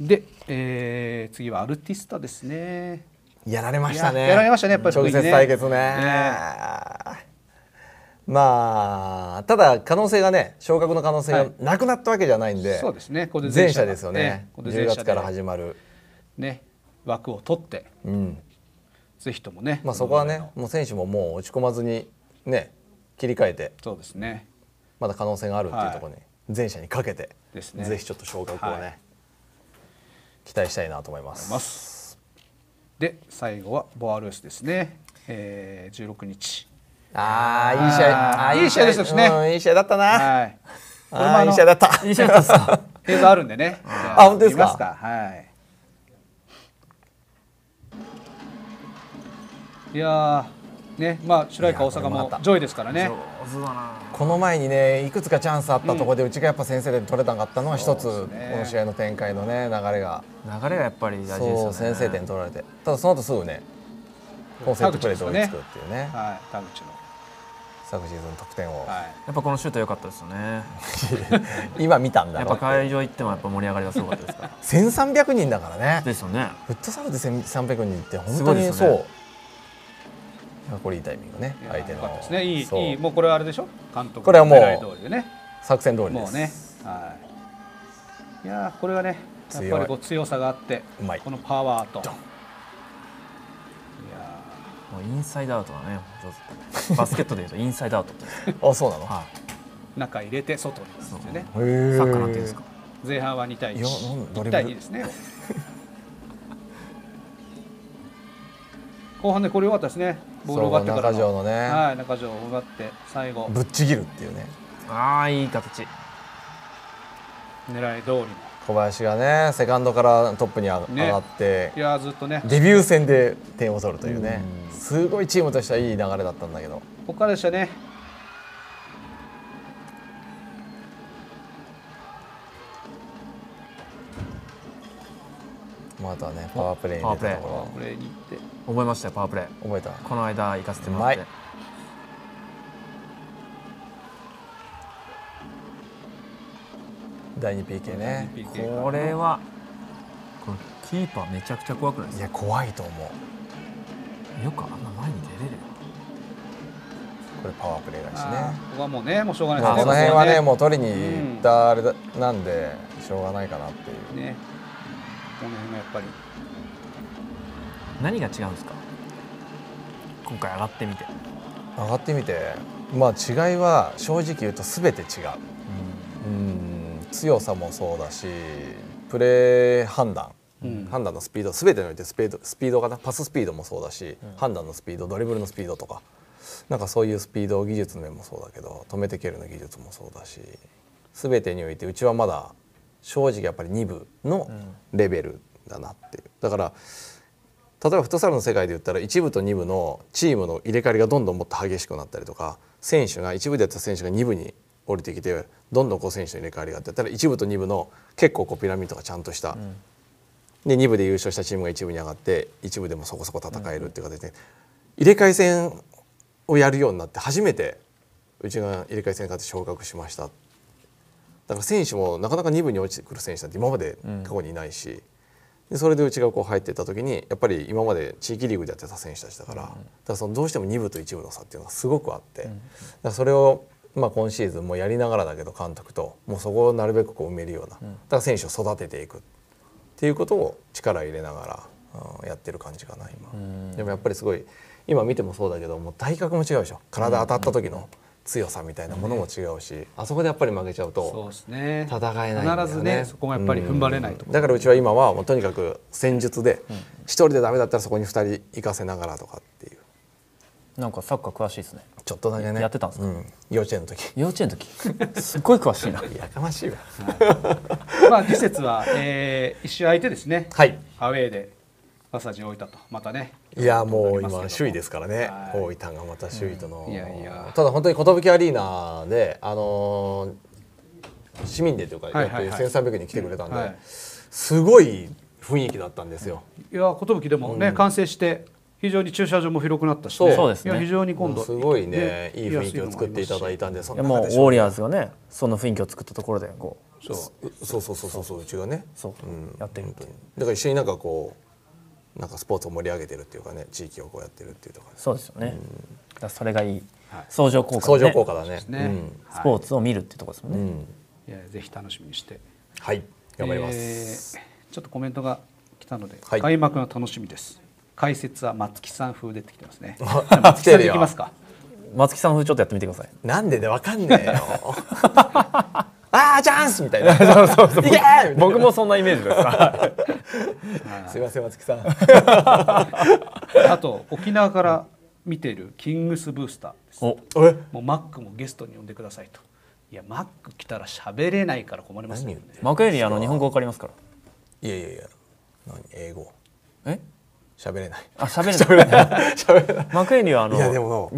で、えー、次はアルティスタですね。やられましたね。やられましたね、やっぱり、ね、直接対決ね。ねまあただ可能性がね昇格の可能性がなくなったわけじゃないんで、はい、そうですね。これ前者ですよね。ね10月から始まるね枠を取って、うん、ぜひともね。まあそこはね、もう選手ももう落ち込まずにね切り替えて、そうですね。まだ可能性があるっていうところに、はい、前者にかけて、ですね。ぜひちょっと昇格をね、はい、期待したいなと思います。で最後はボアルースですね、えー、16日ああいい試合あいい試合ですね、うん、いい試合だったな、はい、これもいい試合だったいい試合だった映像あるんでねあ本当ですかはいいやねまあ、白井か大阪も上位ですからね上手だなこの前にねいくつかチャンスあったところで、うん、うちがやっぱ先生で取れなかったのは一つ、ね、この試合の展開のね流れが流れがやっぱり大事ですよね先制点取られてただその後すぐねコンセントプレート追いつくっていうね、ね、はい田口の昨シーズン得点を、はい、やっぱこのシュート良かったですよね (laughs) 今見たんだやっぱ会場行ってもやっぱ盛り上がりがすごかったですから1300人だからねですよねフットサルで1300人って本当にそう、これいいタイミングね相手のですねいいいいもうこれはあれでしょ監督これはもう、作戦通りですねはいいやこれはねやっぱりこう強さがあってこのパワーといやもうインサイドアウトだねバスケットでいうとインサイドアウト (laughs) あそうなの、中入れて外にですねサッカーなんていうんですか前半は2対1対2ですね (laughs) 後半でこれ良かったですねボールを奪ってから中条のね、はい、中条を奪って最後ぶっちぎるっていうねああいい形狙い通りの小林がねセカンドからトップに上がって、ね、いやずっとねデビュー戦で点を取るというねすごいチームとしてはいい流れだったんだけどここからでしたねまたねパワープレイにパワープレー行って覚えましたよパワープレー覚えたこの間行かせてもらって第 2PK ね第 2PK これはこれキーパーめちゃくちゃ怖くないですかいや怖いと思うよくあんな前に出れるこれパワープレーだしねここはもうねもうしょうがないですね、この辺はね、ね、もう取りに行ったあれだ、うん、なんでしょうがないかなっていうねこの辺がやっぱり何が違うんですか今回上がってみて上がってみてまあ違いは正直言うと全て違う、うん、強さもそうだしプレー判断、うん、判断のスピード全てにおいてスピードスピードかなパススピードもそうだし、うん、判断のスピードドリブルのスピードとかなんかそういうスピード技術の面もそうだけど止めて蹴るの技術もそうだし全てにおいてうちはまだ正直やっぱり2部のレベルだなっていう。だから例えばフットサルの世界で言ったら1部と2部のチームの入れ替わりがどんどんもっと激しくなったりとか選手が1部でやった選手が2部に降りてきてどんどんこう選手の入れ替わりがあってたら1部と2部の結構こうピラミッドがちゃんとした、うん、で2部で優勝したチームが1部に上がって1部でもそこそこ戦えるっていう形で、入れ替え戦をやるようになって初めてうちが入れ替え戦勝って昇格しましただから選手もなかなか2部に落ちてくる選手なんて今まで過去にいないし。うんでそれでうちがこう入っていった時にやっぱり今まで地域リーグでやってた選手たちだから,、だからそのどうしても2部と1部の差っていうのがすごくあって、だそれをまあ、今シーズンもやりながらだけど監督ともうそこをなるべくこう埋めるような、だから選手を育てていくっていうことを力入れながら、やってる感じかな今、でもやっぱりすごい今見てもそうだけどもう体格も違うでしょ体当たった時の、強さみたいなものも違うし、あそこでやっぱり負けちゃうと戦えない、ね、必ずねそこがやっぱり踏ん張れないと、だからうちは今はもうとにかく戦術で一人でダメだったらそこに二人行かせながらとかっていうなんかサッカー詳しいですねちょっとだけねやってたんですか、うん、幼稚園の時幼稚園の時 (laughs) すっごい詳しいなやかましいわ、はい、まあ次節は、えー、一周相手ですねはいアウェーでパサジいたとまたねいやもう今首位ですからね、はい、大分がまた首位との、うん、いやいやただ本当に寿アリーナで、あのー、市民でというかやって1300人来てくれたんで、はいはい、すごい雰囲気だったんですよ。いや寿でもね、うん、完成して非常に駐車場も広くなったし、ね、そうですね。非常に今度すごいねいい雰囲気を作っていただいたんで、そのもうウォーリアーズがねその雰囲気を作ったところでこうそうそうそうそうそううちがねそう、うん、やってるとだから一緒になんかこうなんかスポーツを盛り上げてるっていうかね地域をこうやってるっていうとこね、そうですよね、うん、だそれがいい、相乗効果、ね、相乗効果だね、ねうん、スポーツを見るっていうところですもんね、うん、いやぜひ楽しみにしてはい頑張ります、えー、ちょっとコメントが来たので、はい、開幕が楽しみです解説は松木さん風出てきてますね (laughs) 松木さんでいきますか松木さん風ちょっとやってみてくださいなんでねわかんねえよ (laughs) ああチャンスみたいな (laughs) そうそうそう (laughs) いけ僕もそんなイメージです (laughs) すいません松木さんあと沖縄から見てるキングスブースターですもうマックもゲストに呼んでくださいといやマック来たら喋れないから困りますねマックよりあの日本語わかりますからいやいやいや何英語え喋れない。あ、喋れない。喋れない。マクエリはあの、日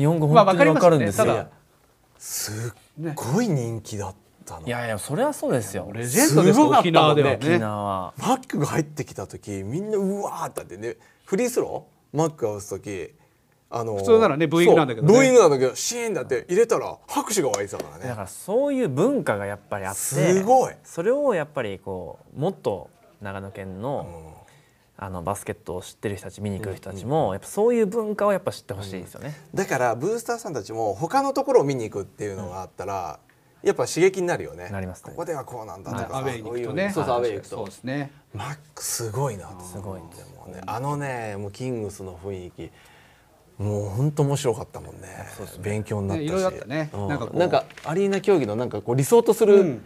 本語本当にわかるんですよ。すっごい人気だっったいやいやそれはそうですよレジェンドですね、沖縄マックが入ってきた時みんなうわーってってねフリースローマックが打つ時あのー、普通ならねブーイングなんだけど、ね、ブーイングなんだけどシーンだって入れたら拍手が湧いてたからねだからそういう文化がやっぱりあってすごいそれをやっぱりこうもっと長野県の、うん、あのバスケットを知ってる人たち見に来る人たちも、うん、やっぱそういう文化をやっぱ知ってほしいですよね、うん、だからブースターさんたちも他のところを見に行くっていうのがあったら、やっぱ刺激になるよね。なります、ね、ここではこうなんだとか、はい、アウェね。そうそうアウェイ行くと。そうですね。マックすごいなすごいですね、あのねもうキングスの雰囲気。もう本当面白かったもんね。勉強になったし。ね、なんかアリーナ競技のなんかこう理想とする、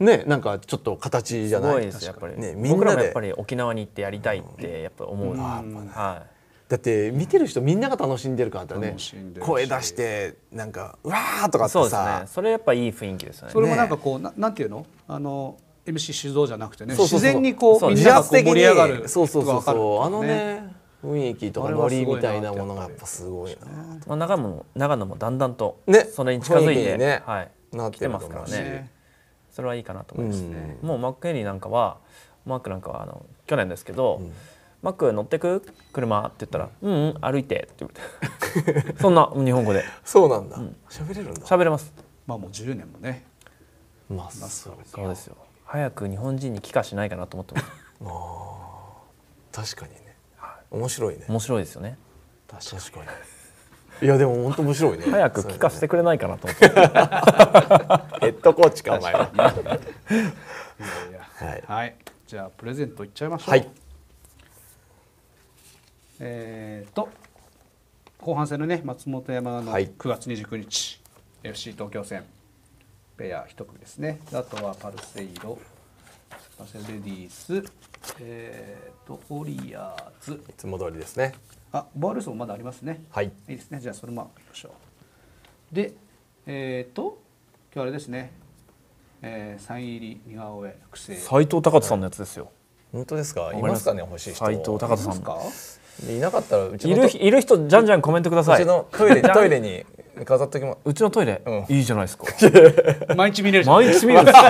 ねなんかちょっと形じゃない。すごいですやっぱり。ねみんなやっぱり沖縄に行ってやりたいってやっぱ思う。うはい。だって見てる人みんなが楽しんでるからだね声出してなんかうわーとかってそうですねそれやっぱいい雰囲気ですよねそれもなんかこうななんていうのあの MC 主導じゃなくてね自然にこうみんなが盛り上がるそうそうそうそうあのね雰囲気とかノリみたいなものがやっぱすごいな、長野も長野もだんだんとそれに近づいて、ねはい、なってますからねそれはいいかなと思いますね、もうマックエリーなんかはマークなんかはあの去年ですけど、マック乗ってく車」って言ったら「うんうん歩いて」って言われてそんな日本語でそうなんだ喋、うん、れるんだ喋れますまあもう10年もねまあそうそうですよ早く日本人に帰化しないかなと思ってます (laughs) あ確かにね、面白いね面白いですよね確かに確かにいやでも本当面白いね。早く帰化してくれないかなと思って。ヘッドコーチかお前は。はい。じゃあプレゼントいっちゃいましょう。はいえーと、後半戦のね松本山の9月29日、はい、FC 東京戦ペア一組ですねあとはパルセイロパセレディース、えーと、オリアーズいつも通りですねあボールソもまだありますねはいいいですねじゃあそれもいきましょうでえっ、ー、と今日あれですね、えー、サイン入り似顔絵複製斎藤隆さんのやつですよ、本当ですかいますかね欲しい人斉藤隆さんかいなかったらうちいるいる人じゃんじゃんコメントくださいうちのトイレトイレに飾っときますうちのトイレ、うん、いいじゃないですか (laughs) 毎日見れる毎日見れる (laughs)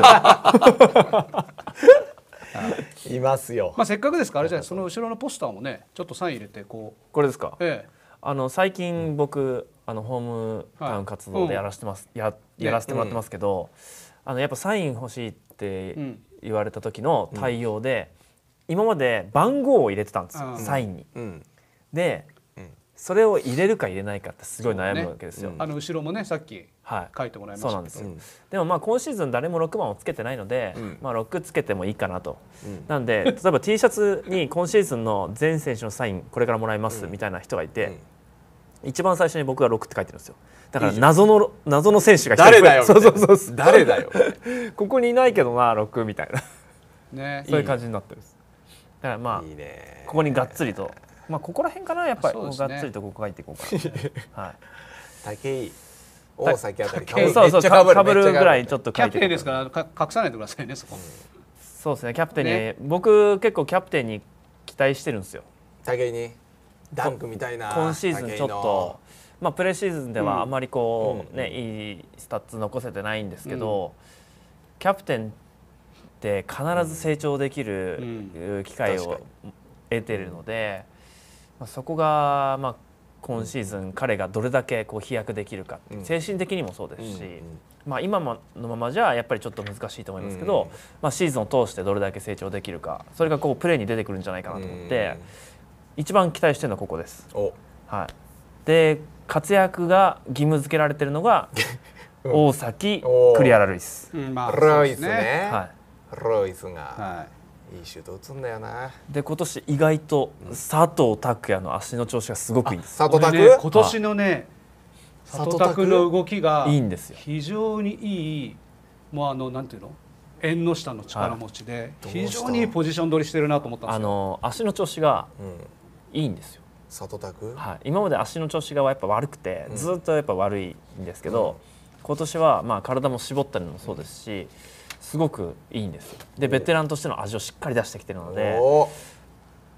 いますよ、まあ、せっかくですからあれじゃないその後ろのポスターもねちょっとサイン入れてこうこれですか、ええ、あの最近僕あのホームタウン活動でやらしてます、はい、ややらせてもらってますけど、ねうん、あのやっぱサイン欲しいって言われた時の対応で、うん今まで番号を入れてたんですよ、サインに。で、それを入れるか入れないかってすごい悩むわけですよ。ね、あの後ろもねさっき書いてもらいました、はい、そうなんですよ、うん、でもまあ今シーズン誰も6番をつけてないので、うん、まあ6つけてもいいかなと。うん、なんで例えば T シャツに今シーズンの全選手のサインこれからもらいますみたいな人がいて。一番最初に僕が6って書いてるんですよだから謎の謎の選手が誰だよそうそうそう誰だよ (laughs) ここにいないけどな6みたいな、ね、そういう感じになってるんからまあここにがっつりと、まあ、ここら辺かなやっぱり、ね、がっつりとここ入っていこうかな、はい、竹井大崎あたりそうそうかぶるぐらいちょっとキャプテンですからか隠さないでくださいねそこそうですねキャプテンに、ね、僕結構キャプテンに期待してるんですよ武井にダンクみたいな今シーズンちょっとまあプレシーズンではあまりこう、うん、ね、いいスタッツ残せてないんですけど、うん、キャプテンって必ず成長できる機会を得てるので、まあ、そこが、まあ、今シーズン彼がどれだけこう飛躍できるか精神的にもそうですし、まあ、今のままじゃやっぱりちょっと難しいと思いますけど、まあ、シーズンを通してどれだけ成長できるかそれがこうプレーに出てくるんじゃないかなと思って、一番期待してるのはここです。はい、で活躍が義務付けられてるのが (laughs) 大崎クリアラ・ルイス。うんまあ、ルイスね、はいロイスが、はいいいシュート打つんだよなで今年意外と佐藤拓也の足の調子がすごくいいんです佐藤拓、ね、今年のね佐藤拓の動きがいいんですよ非常にいいもうあのなんていうの縁の下の力持ちで、はい、非常にいいポジション取りしてるなと思ったんですあの足の調子がいいんですよ、佐藤拓、はい、今まで足の調子がやっぱ悪くて、ずっとやっぱ悪いんですけど、うん、今年はまあ体も絞ったりもそうですし、うすごくいいんですよでベテランとしての味をしっかり出してきてるので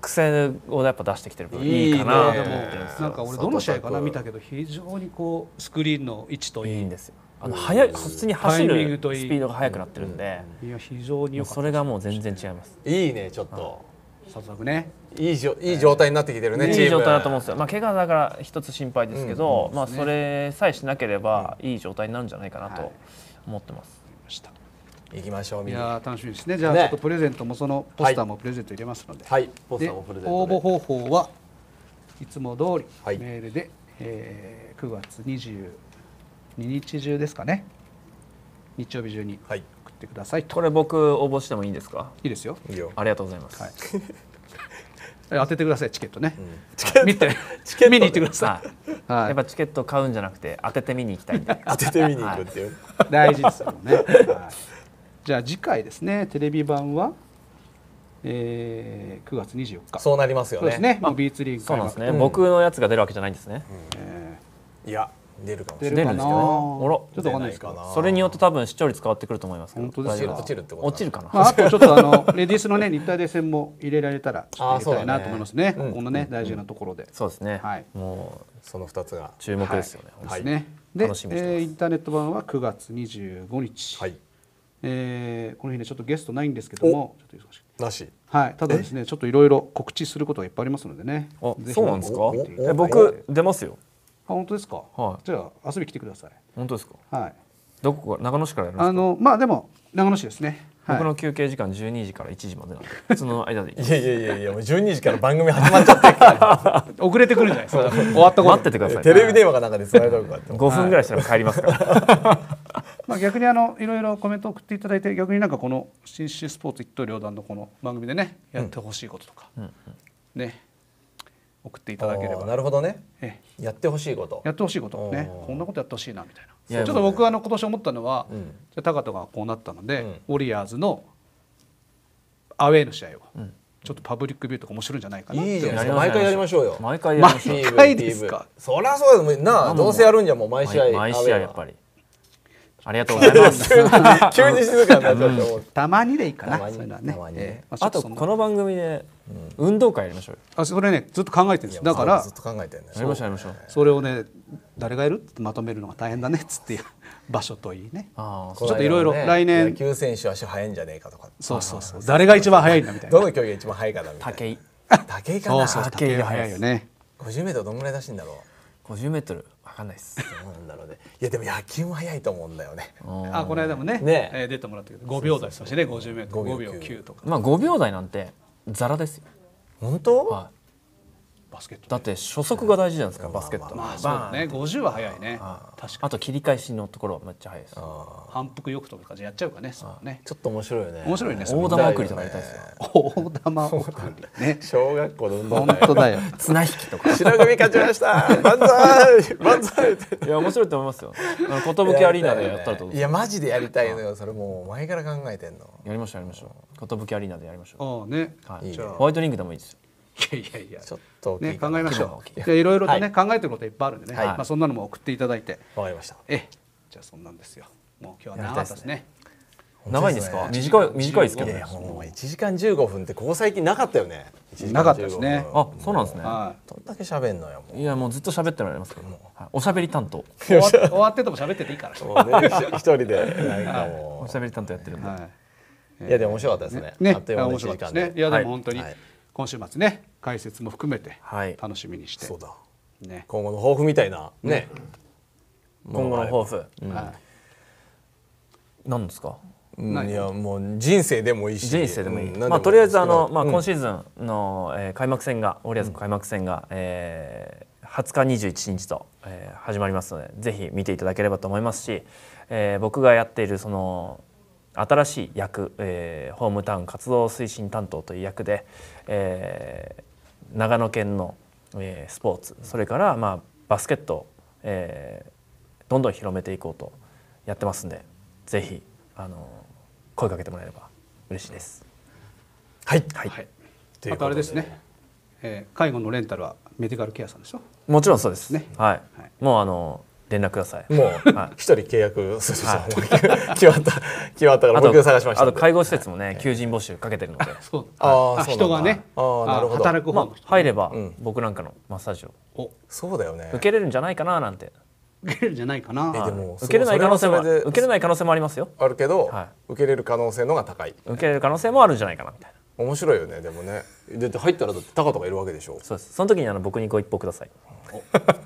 癖をやっぱ出してきてる分いいかなと思ってるんですよなんか俺どの試合かな見たけど非常にこうスクリーンの位置といいんですよあの速い普通に走るスピードが速くなってるんで、いや非常にそれがもう全然違いますいいねちょっと、早速ねいいじょいい状態になってきてるね、いい状態だと思うんですよ、まあ、怪我だから一つ心配ですけど、まあ、それさえしなければいい状態になるんじゃないかなと思ってます、はい、ました行きましょういや楽しみですねじゃあ、ちょっとプレゼントもそのポスターもプレゼント入れますので、はい、ポスターもプレゼント応募方法はいつも通り、メールで、えー、9月22日中ですかね日曜日中に送ってくださいはい、これ僕応募してもいいんですかいいですよありがとうございます、はい (laughs) 当ててくださいチケットね、うん、チケット見てチケット見に行ってください、はい、やっぱチケット買うんじゃなくて当てて見に行きたいんで (laughs) 当てて見に行くっていう、はい、大事ですもんね、はいじゃあ次回ですねテレビ版はえー、9月24日そうなりますよねそうですねもうビーツリーグそうなんですね、僕のやつが出るわけじゃないんですね、えー、いや出るかもしれないですけどねおちょっとわかんないですけどそれによって多分視聴率変わってくると思います本当です落ちるってこと落ちるかな、まあ、あとちょっとあのレディースのね日体大戦も入れられたら入れたいなと思いますねこのね大事なところでそうですねはいもうその2つが注目ですよね、はい、ですねで、えー、インターネット版は9月25日はいえー、この日ねちょっとゲストないんですけどもちょっとなしはいただですねちょっといろいろ告知することがいっぱいありますのでねあそうなんですかえ僕出ますよあ本当ですか、はい、じゃあ遊び来てください本当ですかはいどこか長野市からやるんですかあのまあでも長野市ですね僕の休憩時間12時から1時までなんで (laughs) その間でいやいやいやいやもう12時から番組始まっちゃって (laughs) 遅れてくるんじゃないですか終わったこと待っててくださいテレビ電話かなんかで伝えたのか5分ぐらいしたら帰りますから (laughs) まあ、逆にあのいろいろコメント送っていただいて逆になんかこの新種スポーツ一刀両断のこの番組でねやってほしいこととか、ね送っていただければなるほどね、ええ、やってほしいことやってほしいことねこんなことやってほしいなみたいなちょっと僕はあの今年思ったのは、じゃ高田がこうなったので、ウォリアーズのアウェイの試合を。ちょっとパブリックビューとか面白いんじゃないかな毎回やりましょうよ毎回やりましょう毎回ですかそりゃそうだなどうせやるんじゃもう毎試合毎試合やっぱりありがとうございます。(laughs) 急に静かになっちゃった。たまにでいいかな。あとこの番組で運動会やりましょう。あ、それね、ずっと考えてるんです。だからずっと考えてるね。やりましょうやりましょう。それをね、誰がやるってまとめるのが大変だねっつって場所といいね。ちょっといろいろ来年。野球選手足速いんじゃねえかとか。そうそうそう。誰が一番速いんだみたいな。どの競技が一番速いかなみたいな。武井。武井かな。武井が速いよね。50メートルどのぐらい出しんだろう。50メートル。かんないですどうなんだろうねいやでも野球も早いと思うんだよねあこの間もねねえー出てもらったけど5秒台そしてね5 0ル5秒9とかまあ5秒台なんてザラですよ本当、はい。バスケットだって初速が大事じゃないですか、バスケットまあそうね50は早いね確かあと切り返しのところはめっちゃ早いです反復よくとかじやっちゃうかねそうねちょっと面白いよね面白いね大玉送りとかやりたいですよ大玉送りね (laughs) 小学校の運動当だよ (laughs) 綱引きとか白組勝ちました (laughs) 万歳万歳いや面白いと思いますよ寿アリーナでやったらといやマジでやりたいのよそれもう前から考えてんのやりましょうやりましょう寿アリーナでやりましょうああねじゃあホワイトリングでもいいですよいやいやいやちょっと、ね、考えましょう (laughs) いろいろとね、はい、考えてることいっぱいあるんでね、はい、まあ、そんなのも送っていただいてわかりましたえじゃあそんなんですよもう今日は長かったですね長いんですか短い短いですけどね1時間15分ってここ最近なかったよねなかったですねあそうなんですねどんだけ喋んのよいやもうずっと喋ってられますけどもおしゃべり担当終わってても喋ってていいから一人でおしゃべり担当やってるんでいやでも面白かったですねあっという間の1時間でいやでも本当に今週末ね解説も含めて楽しみにして、はい、ね、今後の抱負みたいなね、う今後の抱負、うん、はい、何ですかいやもう人生でもいいし人生でもいい、まあ、とりあえずあの、まあ、今シーズンの、うえ開幕戦がウォリアーズの開幕戦が、うえー、20日21日と、えー、始まりますのでぜひ見ていただければと思いますし、えー、僕がやっているその新しい役、えー、ホームタウン活動推進担当という役で、えー、長野県の、えー、スポーツそれから、まあ、バスケットを、えー、どんどん広めていこうとやってますんでぜひあの声かけてもらえれば嬉しいです。はい、はいはい、とあとあれですね、えー、介護のレンタルはメディカルケアさんでしょもちろんそうですね、はい、はい、もうあの連絡ください。もう一人契約する決まった決まったから僕探しました。あと介護施設もね求人募集かけてるので。ああ人がね。ああなるほど。働く方入れば僕なんかのマッサージを。そうだよね。受けれるんじゃないかななんて。受けれるんじゃないかな。受けれない可能性も受けれない可能性もありますよ。あるけど受けれる可能性のが高い。受けれる可能性もあるんじゃないかなみたいな。面白いよねでもねだって入ったらだってタカとかいるわけでしょそうですその時にあの僕にご一歩ください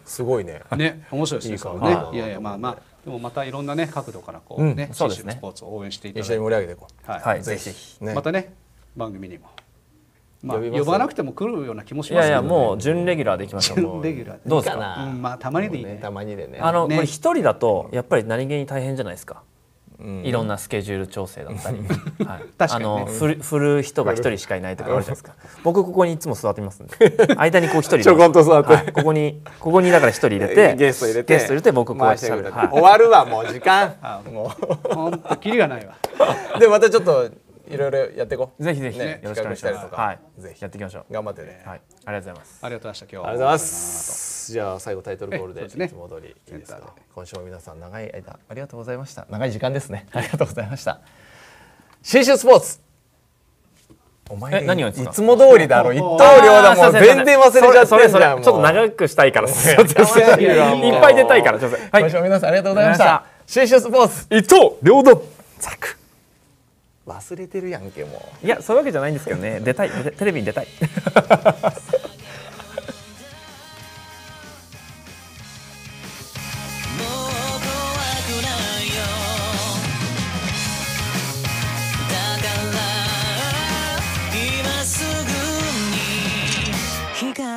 すごいね (laughs) ね面白いですねいいね、はい、いやいやまあまあでもまたいろんなね角度からこうね、うん、そうですねスポーツを応援していただいて一緒に盛り上げていこうはい、はい、ぜひぜひ、ね、またね番組にもまあ、呼ばなくても来るような気もしますけど、ね、いやいやもう準レギュラーでいきましょう準レギュラーどうですか、うん、まあたまにでいいね、ね、たまにでねあの一、ね、人だとやっぱり何気に大変じゃないですかいろんなスケジュール調整だったり、はい、(laughs) あの振る振る人が一人しかいないとかあるじゃないですか。僕ここにいつも座ってますんで、(laughs) 間にこう一人ちょこんと座って、はい、ここにここにだから一人入れて、ゲスト入れて、ゲスト入れて僕こう喋て、はい、終わるわもう時間。あ (laughs) もう本当キりがないわ。でまたちょっといろいろやっていこう。ぜひぜひ、ね、よろしくお願いします。はい、ぜひやっていきましょう。頑張ってね。はい、ありがとうございます。ありがとうございました今日。ありがとうございます。じゃあ最後タイトルコールでいつも通りいいですか。今週も皆さん長い間ありがとうございました。長い時間ですね。ありがとうございました。新春スポーツ。お前何をいつも通りだろ一刀両だもん全然忘れちゃってんじゃんちょっと長くしたいからいっぱい出たいからちょっとはい皆さんありがとうございました新春スポーツ一刀両だザク忘れてるやんけもういやそういうわけじゃないんですけどね出たいテレビに出たい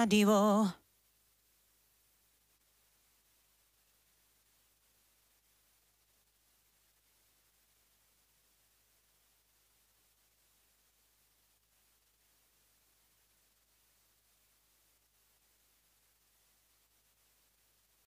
radio